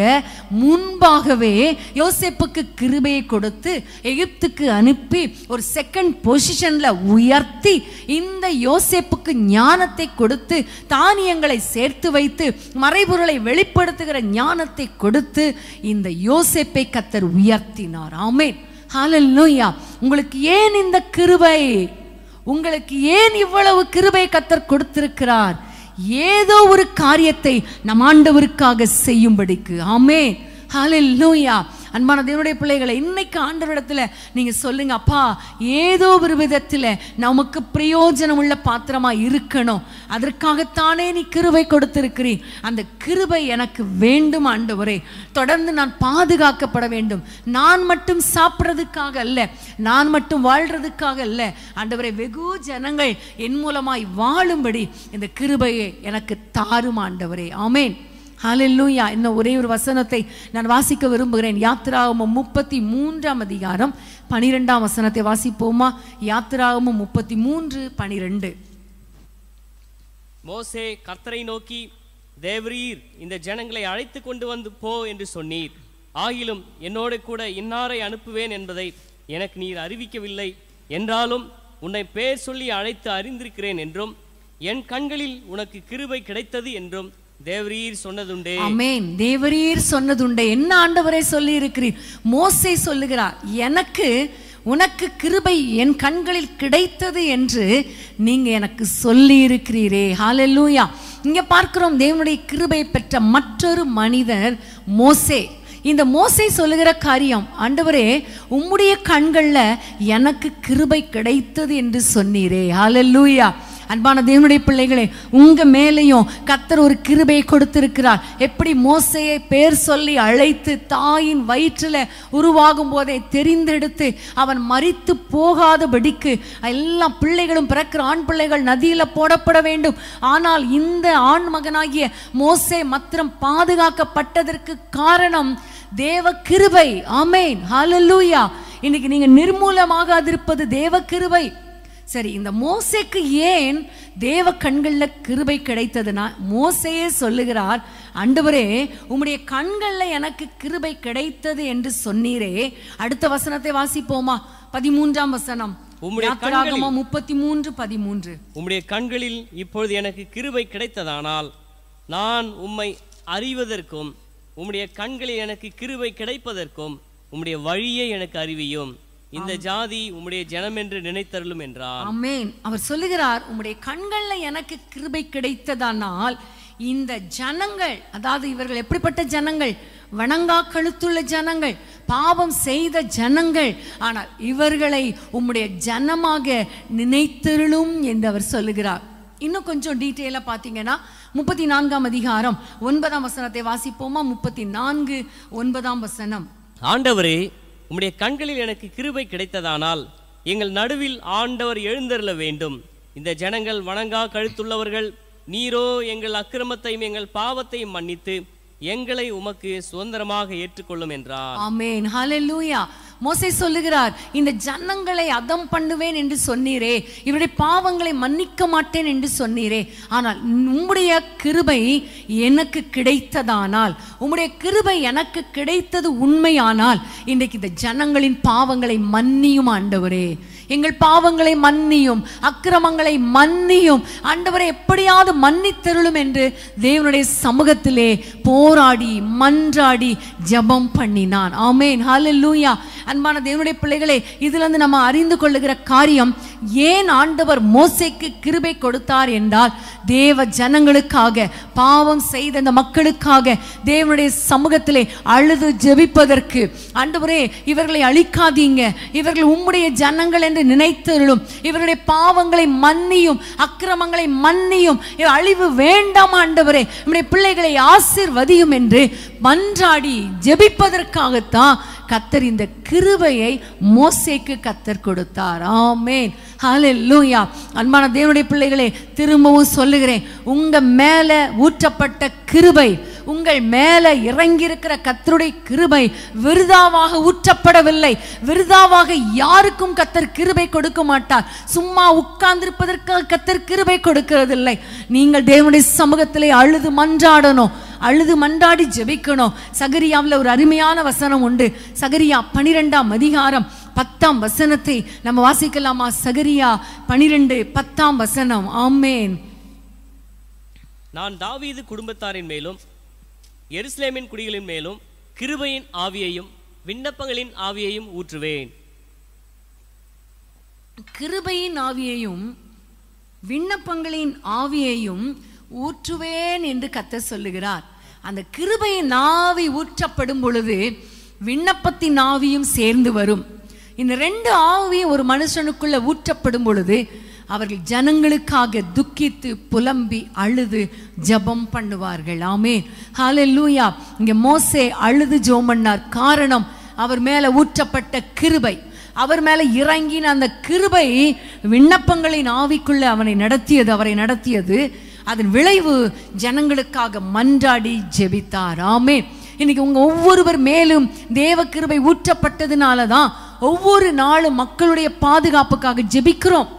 முன்பாகவே யோசிப்புக்கு கிருபையை கொடுத்து எகிப்துக்கு அனுப்பி ஒரு செகண்ட் பொசிஷனில் உயர்த்தி இந்த யோசிப்புக்கு ஞானத்தை ஞானத்தை கொடுத்து தானியங்களை சேர்த்து வைத்து மறைபொருளை வெளிப்படுத்துகிற ஞானத்தை கொடுத்து இந்த யோசிப்பை கத்தர் உயர்த்தினார் ஆமேன் ஹாலல்லூயா உங்களுக்கு ஏன் இந்த கிருபை உங்களுக்கு ஏன் இவ்வளவு கிருபை கத்தர் கொடுத்திருக்கிறார் ஏதோ ஒரு காரியத்தை நம் ஆண்டவருக்காக செய்யும்படிக்கு ஆமே லூயா அன்பான தேவனுடைய பிள்ளைகளை இன்னைக்கு ஆண்டவரிடத்தில் நீங்கள் சொல்லுங்க அப்பா ஏதோ ஒரு விதத்தில் நமக்கு பிரயோஜனம் உள்ள பாத்திரமா இருக்கணும் அதற்காகத்தானே நீ கிருபை கொடுத்திருக்கிறீ அந்த கிருபை எனக்கு வேண்டும் ஆண்டவரே தொடர்ந்து நான் பாதுகாக்கப்பட வேண்டும் நான் மட்டும் சாப்பிட்றதுக்காக அல்ல நான் மட்டும் வாழ்றதுக்காக அல்ல ஆண்டவரை வெகு ஜனங்கள் என் மூலமாய் வாழும்படி இந்த கிருபையை எனக்கு தாரும் ஆண்டவரே ஆமேன் ஹாலெல்லூயா இன்னும் ஒரே ஒரு வசனத்தை நான் வாசிக்க விரும்புகிறேன் யாத்திராகமும் முப்பத்தி மூன்றாம் அதிகாரம் பனிரெண்டாம் வசனத்தை வாசிப்போமா யாத்திராகமும் முப்பத்தி மூன்று பனிரெண்டு மோசே கர்த்தரை நோக்கி தேவரீர் இந்த ஜனங்களை அழைத்து கொண்டு வந்து போ என்று சொன்னீர் ஆகிலும் என்னோடு கூட இன்னாரை அனுப்புவேன் என்பதை எனக்கு நீர் அறிவிக்கவில்லை என்றாலும் உன்னை பேர் சொல்லி அழைத்து அறிந்திருக்கிறேன் என்றும் என் கண்களில் உனக்கு கிருபை கிடைத்தது என்றும் தேவரீர் சொன்னதுண்டே ஆமென் தேவரீர் சொன்னதுண்டே என்ன ஆண்டவரை சொல்லி இருக்கிறீர் மோசே சொல்லுகிறார் எனக்கு உனக்கு கிருபை என் கண்களில் கிடைத்தது என்று நீங்க எனக்கு சொல்லி இருக்கிறீரே ஹாலெல்லூயா இங்க பார்க்கிறோம் தேவனுடைய கிருபை பெற்ற மற்றொரு மனிதர் மோசே இந்த மோசை சொல்லுகிற காரியம் ஆண்டவரே உம்முடைய கண்களில் எனக்கு கிருபை கிடைத்தது என்று சொன்னீரே ஹாலெல்லூயா அன்பான தேவனுடைய பிள்ளைகளே உங்க மேலையும் கத்தர் ஒரு கிருபையை கொடுத்திருக்கிறார் எப்படி மோசையை பேர் சொல்லி அழைத்து தாயின் வயிற்றில் உருவாகும் போதே தெரிந்தெடுத்து அவன் மறித்து போகாதபடிக்கு எல்லா பிள்ளைகளும் பிறக்கிற ஆண் பிள்ளைகள் நதியில் போடப்பட வேண்டும் ஆனால் இந்த ஆண் மகனாகிய மோசே மாத்திரம் பாதுகாக்கப்பட்டதற்கு காரணம் தேவ கிருபை அமேன் ஹலலூயா இன்னைக்கு நிர்மூலமாக அதிருப்பது தேவ கிருபை சரி இந்த மோசைக்கு ஏன் தேவ கண்களில் கிருபை கிடைத்ததுன்னா மோசையே சொல்லுகிறார் அண்டவரே உம்முடைய கண்களில் எனக்கு கிருபை கிடைத்தது என்று சொன்னீரே அடுத்த வசனத்தை வாசிப்போமா பதிமூன்றாம் வசனம் முப்பத்தி மூன்று பதிமூன்று உம்முடைய கண்களில் இப்பொழுது எனக்கு கிருபை கிடைத்ததானால் நான் உம்மை அறிவதற்கும் உம்முடைய கண்களில் எனக்கு கிருபை கிடைப்பதற்கும் உம்முடைய வழியை எனக்கு அறிவியும் இந்த ஜாதி உம்முடைய ஜனம் என்று நினைத்தருளும் என்றார் ஆமென் அவர் சொல்லுகிறார் உம்முடைய கண்கள்ல எனக்கு கிருபை கிடைத்ததானால் இந்த ஜனங்கள் அதாவது இவர்கள் எப்படிப்பட்ட ஜனங்கள் வணங்கா கழுத்துள்ள ஜனங்கள் பாவம் செய்த ஜனங்கள் ஆனால் இவர்களை உம்முடைய ஜனமாக நினைத்தருளும் என்று அவர் சொல்லுகிறார் இன்னும் கொஞ்சம் டீட்டெயிலாக பார்த்தீங்கன்னா முப்பத்தி நான்காம் அதிகாரம் ஒன்பதாம் வசனத்தை வாசிப்போமா முப்பத்தி நான்கு ஒன்பதாம் வசனம் ஆண்டவரே உம்முடைய கண்களில் எனக்கு கிருபை கிடைத்ததானால் எங்கள் நடுவில் ஆண்டவர் எழுந்தருள வேண்டும் இந்த ஜனங்கள் வணங்கா கழுத்துள்ளவர்கள் நீரோ எங்கள் அக்கிரமத்தையும் எங்கள் பாவத்தையும் மன்னித்து எங்களை உமக்கு சுதந்திரமாக ஏற்றுக்கொள்ளும் என்றார் மோசை சொல்லுகிறார் இந்த ஜனங்களை அதம் பண்ணுவேன் என்று சொன்னீரே இவருடைய பாவங்களை மன்னிக்க மாட்டேன் என்று சொன்னீரே ஆனால் உம்முடைய கிருபை எனக்கு கிடைத்ததானால் உம்முடைய கிருபை எனக்கு கிடைத்தது உண்மையானால் இன்றைக்கு இந்த ஜனங்களின் பாவங்களை மன்னியும் ஆண்டவரே எங்கள் பாவங்களை மன்னியும் அக்கிரமங்களை மன்னியும் ஆண்டவரை எப்படியாவது மன்னித்தருளும் என்று தேவனுடைய சமூகத்திலே போராடி மன்றாடி ஜபம் பண்ணினான் ஆமேன் ஹாலூயா அன்பான தேவனுடைய பிள்ளைகளை இதிலிருந்து நம்ம அறிந்து கொள்ளுகிற காரியம் ஏன் ஆண்டவர் மோசைக்கு கிருபை கொடுத்தார் என்றால் தேவ ஜனங்களுக்காக பாவம் செய்த அந்த மக்களுக்காக தேவனுடைய சமூகத்திலே அழுது ஜெபிப்பதற்கு ஆண்டவரே இவர்களை அழிக்காதீங்க இவர்கள் உம்முடைய ஜனங்கள் என்று நினைத்தருளும் இவருடைய பாவங்களை மன்னியும் அக்கிரமங்களை மன்னியும் அழிவு வேண்டாம் ஆண்டவரே நம்முடைய பிள்ளைகளை ஆசிர்வதியும் என்று மன்றாடி ஜெபிப்பதற்காகத்தான் கத்தர் இந்த கிருபையை மோசைக்கு கத்தர் கொடுத்தார் ஆமேன் ஹாலே லூயா அன்பான தேவனுடைய பிள்ளைகளே திரும்பவும் சொல்லுகிறேன் உங்கள் மேல ஊற்றப்பட்ட கிருபை உங்கள் மேல இறங்கியிருக்கிற கத்தருடைய கிருபை விருதாவாக ஊற்றப்படவில்லை விருதாவாக யாருக்கும் கத்தர் கிருபை கொடுக்க மாட்டார் சும்மா உட்கார்ந்திருப்பதற்காக கத்தர் கிருபை கொடுக்கிறதில்லை நீங்கள் தேவனுடைய சமூகத்திலே அழுது மன்றாடணும் அழுது மண்டாடி ஜெபிக்கணும் சகரியாவில் ஒரு அருமையான வசனம் உண்டு சகரியா பனிரெண்டாம் அதிகாரம் பத்தாம் வசனத்தை நம்ம வாசிக்கலாமா சகரியா பனிரெண்டு பத்தாம் வசனம் ஆமேன் நான் தாவீது குடும்பத்தாரின் மேலும் எருசலேமின் குடிகளின் மேலும் கிருபையின் ஆவியையும் விண்ணப்பங்களின் ஆவியையும் ஊற்றுவேன் கிருபையின் ஆவியையும் விண்ணப்பங்களின் ஆவியையும் ஊற்றுவேன் என்று கத்த சொல்லுகிறார் அந்த கிருபையின் ஆவி ஊற்றப்படும் பொழுது விண்ணப்பத்தின் ஆவியும் சேர்ந்து வரும் இந்த ரெண்டு ஆவியும் ஒரு மனுஷனுக்குள்ள ஊற்றப்படும் பொழுது அவர்கள் ஜனங்களுக்காக துக்கித்து புலம்பி அழுது ஜபம் பண்ணுவார்கள் ஆமே லூயா இங்கே மோசே அழுது ஜோமன்னார் காரணம் அவர் மேலே ஊற்றப்பட்ட கிருபை அவர் மேலே இறங்கின அந்த கிருபை விண்ணப்பங்களின் ஆவிக்குள்ளே அவனை நடத்தியது அவரை நடத்தியது அதன் விளைவு ஜனங்களுக்காக மன்றாடி ஜெபித்தார் ஆமே இன்னைக்கு உங்க ஒவ்வொருவர் மேலும் தேவ கிருபை ஊற்றப்பட்டதுனால தான் ஒவ்வொரு நாளும் மக்களுடைய பாதுகாப்புக்காக ஜெபிக்கிறோம்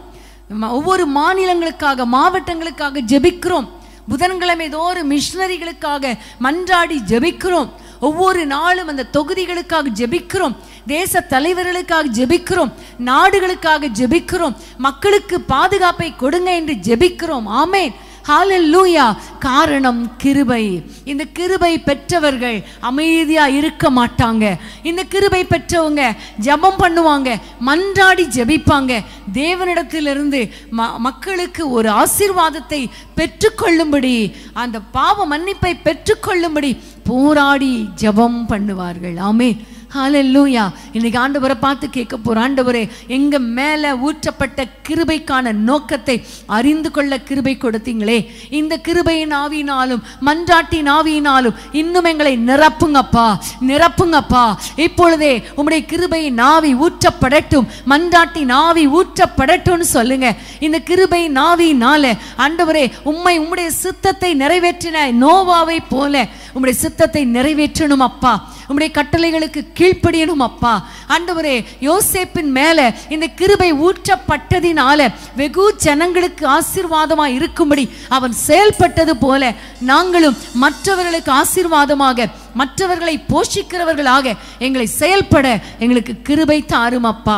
ஒவ்வொரு மாநிலங்களுக்காக மாவட்டங்களுக்காக ஜெபிக்கிறோம் புதன்கிழமை தோறும் மிஷினரிகளுக்காக மன்றாடி ஜெபிக்கிறோம் ஒவ்வொரு நாளும் அந்த தொகுதிகளுக்காக ஜெபிக்கிறோம் தேச தலைவர்களுக்காக ஜெபிக்கிறோம் நாடுகளுக்காக ஜெபிக்கிறோம் மக்களுக்கு பாதுகாப்பை கொடுங்க என்று ஜெபிக்கிறோம் ஆமேன் ஹாலூயா காரணம் கிருபை இந்த கிருபை பெற்றவர்கள் அமைதியாக இருக்க மாட்டாங்க இந்த கிருபை பெற்றவங்க ஜபம் பண்ணுவாங்க மன்றாடி ஜபிப்பாங்க தேவனிடத்திலிருந்து ம மக்களுக்கு ஒரு ஆசீர்வாதத்தை பெற்றுக்கொள்ளும்படி அந்த பாவ மன்னிப்பை பெற்றுக்கொள்ளும்படி போராடி ஜபம் பண்ணுவார்கள் ஆமே ஹாலல்லூயா இன்னைக்கு ஆண்டவரை பார்த்து கேட்க போகிற ஆண்டவரே எங்கள் மேலே ஊற்றப்பட்ட கிருபைக்கான நோக்கத்தை அறிந்து கொள்ள கிருபை கொடுத்தீங்களே இந்த கிருபையின் ஆவியினாலும் மன்றாட்டின் ஆவியினாலும் இன்னும் எங்களை நிரப்புங்கப்பா நிரப்புங்கப்பா இப்பொழுதே உம்முடைய கிருபையின் ஆவி ஊற்றப்படட்டும் மன்றாட்டின் ஆவி ஊற்றப்படட்டும்னு சொல்லுங்க இந்த கிருபையின் ஆவியினால ஆண்டவரே உண்மை உம்முடைய சித்தத்தை நிறைவேற்றின நோவாவை போல உம்முடைய சித்தத்தை நிறைவேற்றணும் அப்பா உம்முடைய கட்டளைகளுக்கு கீழ்ப்படியணும் அப்பா ஆண்டவரே யோசேப்பின் மேல இந்த கிருபை ஊற்றப்பட்டதினால வெகு ஜனங்களுக்கு ஆசீர்வாதமா இருக்கும்படி அவன் செயல்பட்டது போல நாங்களும் மற்றவர்களுக்கு ஆசீர்வாதமாக மற்றவர்களை போஷிக்கிறவர்களாக எங்களை செயல்பட எங்களுக்கு கிருபை தாரும் அப்பா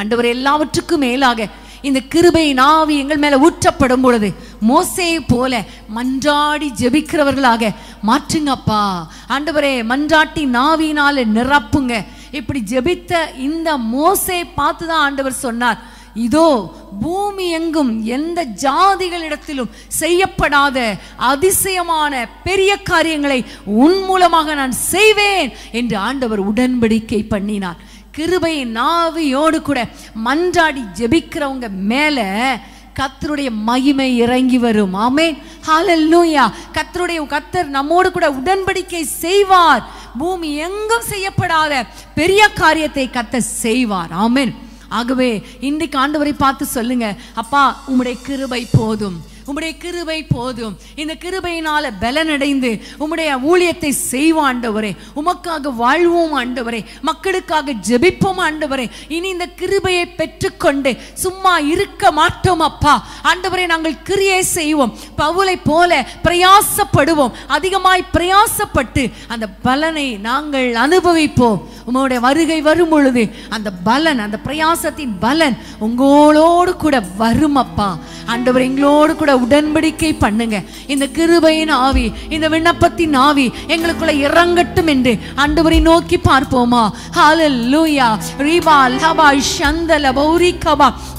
ஆண்டவர் எல்லாவற்றுக்கும் மேலாக இந்த கிருபை நாவி எங்கள் மேல ஊற்றப்படும் பொழுது மோசே போல மன்றாடி ஜெபிக்கிறவர்களாக மாற்றுங்கப்பா ஆண்டவரே மன்றாட்டி நாவினால நிரப்புங்க இப்படி ஜெபித்த இந்த மோசை பார்த்து தான் ஆண்டவர் சொன்னார் இதோ பூமி எங்கும் எந்த ஜாதிகளிடத்திலும் செய்யப்படாத அதிசயமான பெரிய காரியங்களை உன் மூலமாக நான் செய்வேன் என்று ஆண்டவர் உடன்படிக்கை பண்ணினார் கிருபையின் நாவியோடு கூட மன்றாடி ஜெபிக்கிறவங்க மேலே கத்தருடைய மகிமை இறங்கி வரும் ஆமே ஹாலல்லூயா கத்தருடைய கத்தர் நம்மோடு கூட உடன்படிக்கை செய்வார் பூமி எங்கும் செய்யப்படாத பெரிய காரியத்தை கத்த செய்வார் ஆமேன் ஆகவே இன்றைக்கு ஆண்டவரை பார்த்து சொல்லுங்க அப்பா உம்முடைய கிருபை போதும் உம்முடைய கிருபை போதும் இந்த கிருபையினால பலனடைந்து உம்முடைய ஊழியத்தை செய்வோம் ஆண்டவரே உமக்காக வாழ்வோம் ஆண்டவரே மக்களுக்காக ஜெபிப்போம் ஆண்டவரே இனி இந்த கிருபையை பெற்றுக்கொண்டு சும்மா இருக்க மாட்டோம் அப்பா ஆண்டவரே நாங்கள் கிரியை செய்வோம் பவுலை போல பிரயாசப்படுவோம் அதிகமாய் பிரயாசப்பட்டு அந்த பலனை நாங்கள் அனுபவிப்போம் உங்களுடைய வருகை வரும் பொழுது அந்த பலன் அந்த பிரயாசத்தின் பலன் உங்களோடு கூட வரும் அப்பா ஆண்டவர் எங்களோடு கூட எங்களுக்குள்ள உடன்படிக்கை பண்ணுங்க இந்த கிருபையின் ஆவி இந்த விண்ணப்பத்தின் ஆவி எங்களுக்குள்ள இறங்கட்டும் என்று அண்டவரை நோக்கி பார்ப்போமா ஹாலல் லூயா ரீபா லபா சந்தல பௌரி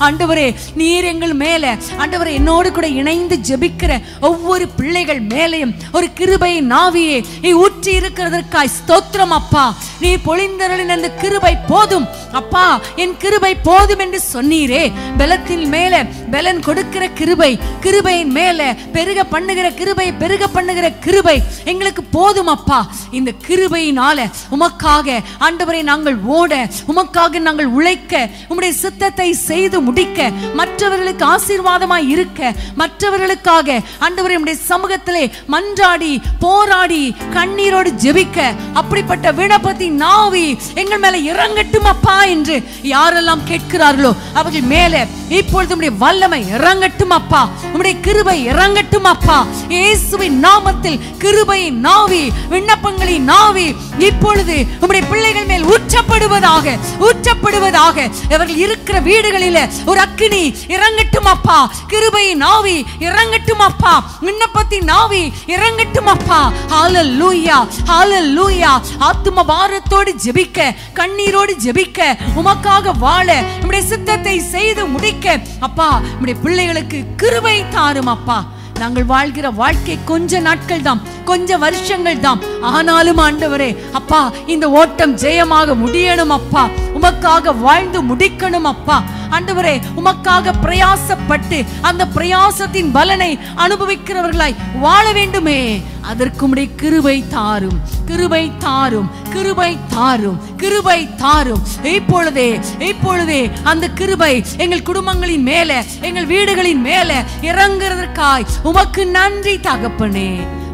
ஆண்டவரே நீர் எங்கள் மேலே ஆண்டவரே என்னோடு கூட இணைந்து ஜெபிக்கிற ஒவ்வொரு பிள்ளைகள் மேலையும் ஒரு கிருபை நாவியே நீ ஊற்றி இருக்கிறதற்காய் ஸ்தோத்திரம் அப்பா நீ பொழிந்தருளின் அந்த கிருபை போதும் அப்பா என் கிருபை போதும் என்று சொன்னீரே பலத்தின் மேல பலன் கொடுக்கிற கிருபை கிருபையின் மேல பெருக பண்ணுகிற கிருபை பெருக பண்ணுகிற கிருபை எங்களுக்கு போதும் அப்பா இந்த கிருபையினால உமக்காக ஆண்டவரை நாங்கள் ஓட உமக்காக நாங்கள் உழைக்க உம்முடைய சித்தத்தை செய்து முடிக்க மற்றவர்களுக்கு ஆசீர்வாதமாய் இருக்க மற்றவர்களுக்காக ஆண்டவரை உடைய சமூகத்திலே மன்றாடி போராடி கண்ணீரோடு ஜெபிக்க அப்படிப்பட்ட விண்ணப்பத்தின் நாவி எங்கள் மேல இறங்கட்டும் அப்பா என்று யாரெல்லாம் கேட்கிறார்களோ அவர்கள் மேலே இப்பொழுது உடைய வல்லமை இறங்கட்டும் அப்பா உடைய கிருபை இறங்கட்டும் அப்பா இயேசுவின் நாமத்தில் கிருபையின் நாவி விண்ணப்பங்களை நாவி இப்பொழுது உடைய பிள்ளைகள் மேல் ஊற்றப்படுவதாக ஊற்றப்படுவதாக இவர்கள் இருக்கிற வீடுகளில ஒரு அக்கினி இறங்கட்டும் அப்பா கிருபை நாவி இறங்கட்டும் அப்பா விண்ணப்பத்தின் நாவி இறங்கட்டும் அப்பா ஹாலல் லூயா ஹாலல் லூயா ஆத்தும பாரத்தோடு ஜெபிக்க கண்ணீரோடு ஜெபிக்க உமக்காக வாழ நம்முடைய சித்தத்தை செய்து முடிக்க அப்பா நம்முடைய பிள்ளைகளுக்கு கிருவை தாரும் அப்பா நாங்கள் வாழ்கிற வாழ்க்கை கொஞ்ச நாட்கள் தான் கொஞ்ச வருஷங்கள் தான் ஆனாலும் ஆண்டவரே அப்பா இந்த ஓட்டம் ஜெயமாக முடியணும் அப்பா உமக்காக வாழ்ந்து முடிக்கணும் அப்பா ஆண்டவரே உமக்காக பிரயாசப்பட்டு அந்த பிரயாசத்தின் பலனை அனுபவிக்கிறவர்களாய் வாழ வேண்டுமே முடி கிருபை தாரும் கிருபை தாரும் கிருபை தாரும் கிருபை தாரும் இப்பொழுதே இப்பொழுதே அந்த கிருபை எங்கள் குடும்பங்களின் மேல எங்கள் வீடுகளின் மேல இறங்குறதற்காய் உமக்கு நன்றி தகப்பனே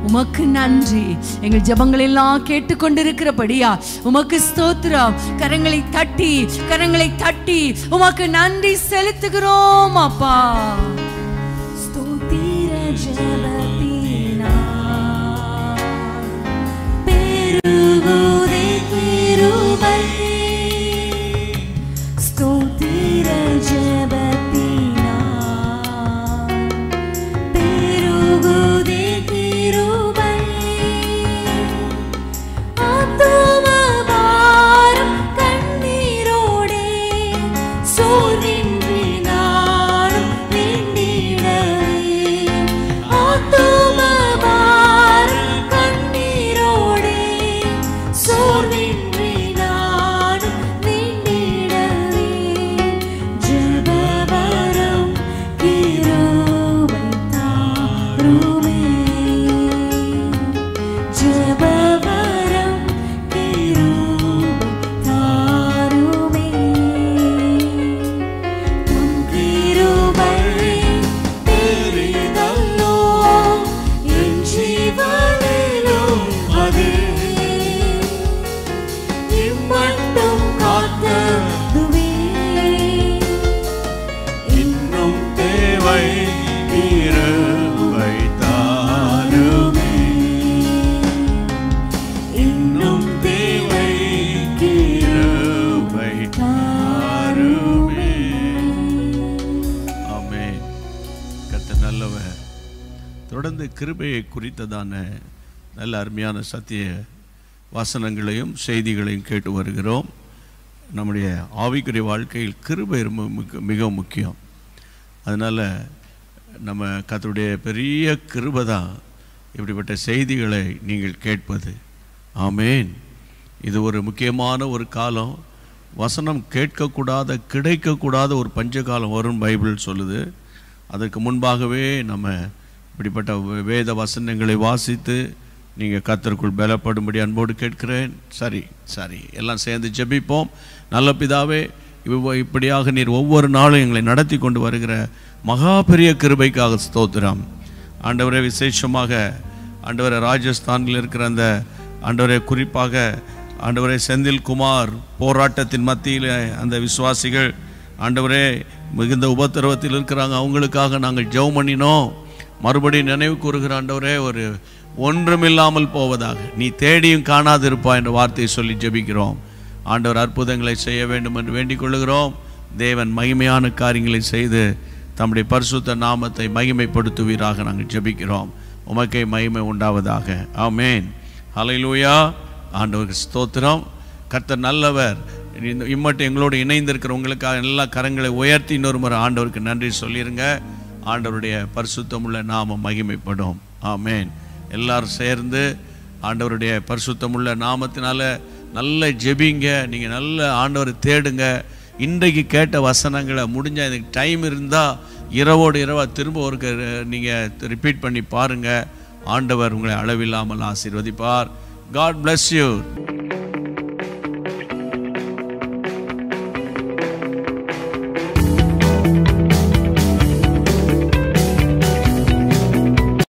உமக்கு நன்றி எங்கள் ஜபங்கள் எல்லாம் கேட்டுக்கொண்டிருக்கிறபடியா உமக்கு ஸ்தோத்திரம் கரங்களை தட்டி கரங்களை தட்டி உமக்கு நன்றி செலுத்துகிறோம் அப்பா ஸ்தோத்திர அருமையான சத்திய வசனங்களையும் செய்திகளையும் கேட்டு வருகிறோம் நம்முடைய ஆவிக்குரிய வாழ்க்கையில் கிருபை ரொம்ப மிக முக்கியம் அதனால் நம்ம கத்தருடைய பெரிய கிருபை தான் இப்படிப்பட்ட செய்திகளை நீங்கள் கேட்பது ஆமேன் இது ஒரு முக்கியமான ஒரு காலம் வசனம் கேட்கக்கூடாத கிடைக்கக்கூடாத ஒரு பஞ்சகாலம் வரும் பைபிள் சொல்லுது அதற்கு முன்பாகவே நம்ம இப்படிப்பட்ட வேத வசனங்களை வாசித்து நீங்கள் கத்தருக்குள் பலப்படும்படி அன்போடு கேட்கிறேன் சரி சரி எல்லாம் சேர்ந்து ஜெபிப்போம் நல்ல பிதாவே இப்படியாக நீர் ஒவ்வொரு நாளும் எங்களை நடத்தி கொண்டு வருகிற மகா பெரிய கிருபைக்காக ஸ்தோத்திரம் ஆண்டவரை விசேஷமாக ஆண்டவரை ராஜஸ்தானில் இருக்கிற அந்த ஆண்டவரை குறிப்பாக ஆண்டவரே செந்தில்குமார் போராட்டத்தின் மத்தியில் அந்த விசுவாசிகள் ஆண்டவரே மிகுந்த உபத்திரவத்தில் இருக்கிறாங்க அவங்களுக்காக நாங்கள் ஜெவ் பண்ணினோம் மறுபடியும் நினைவு கூறுகிற ஆண்டவரே ஒரு ஒன்றுமில்லாமல் போவதாக நீ தேடியும் காணாதிருப்பா என்ற வார்த்தையை சொல்லி ஜெபிக்கிறோம் ஆண்டவர் அற்புதங்களை செய்ய வேண்டும் என்று வேண்டிக் கொள்ளுகிறோம் தேவன் மகிமையான காரியங்களை செய்து தம்முடைய பரிசுத்த நாமத்தை மகிமைப்படுத்துவீராக நாங்கள் ஜெபிக்கிறோம் உமக்கை மகிமை உண்டாவதாக ஆமேன் ஹலையிலூயா ஆண்டவர் ஸ்தோத்திரம் கர்த்தர் நல்லவர் இம்மட்டும் எங்களோடு இணைந்திருக்கிற உங்களுக்காக எல்லா கரங்களை உயர்த்தி இன்னொரு முறை ஆண்டவருக்கு நன்றி சொல்லிடுங்க ஆண்டவருடைய பரிசுத்தமுள்ள நாமம் மகிமைப்படும் ஆமேன் எல்லாரும் சேர்ந்து ஆண்டவருடைய பரிசுத்தமுள்ள நாமத்தினால நல்ல ஜெபிங்க நீங்கள் நல்ல ஆண்டவரை தேடுங்க இன்றைக்கு கேட்ட வசனங்களை முடிஞ்ச எனக்கு டைம் இருந்தால் இரவோடு இரவாக திரும்ப ஒருக்க நீங்கள் ரிப்பீட் பண்ணி பாருங்கள் ஆண்டவர் உங்களை அளவில்லாமல் ஆசீர்வதிப்பார் காட் பிளஸ் யூ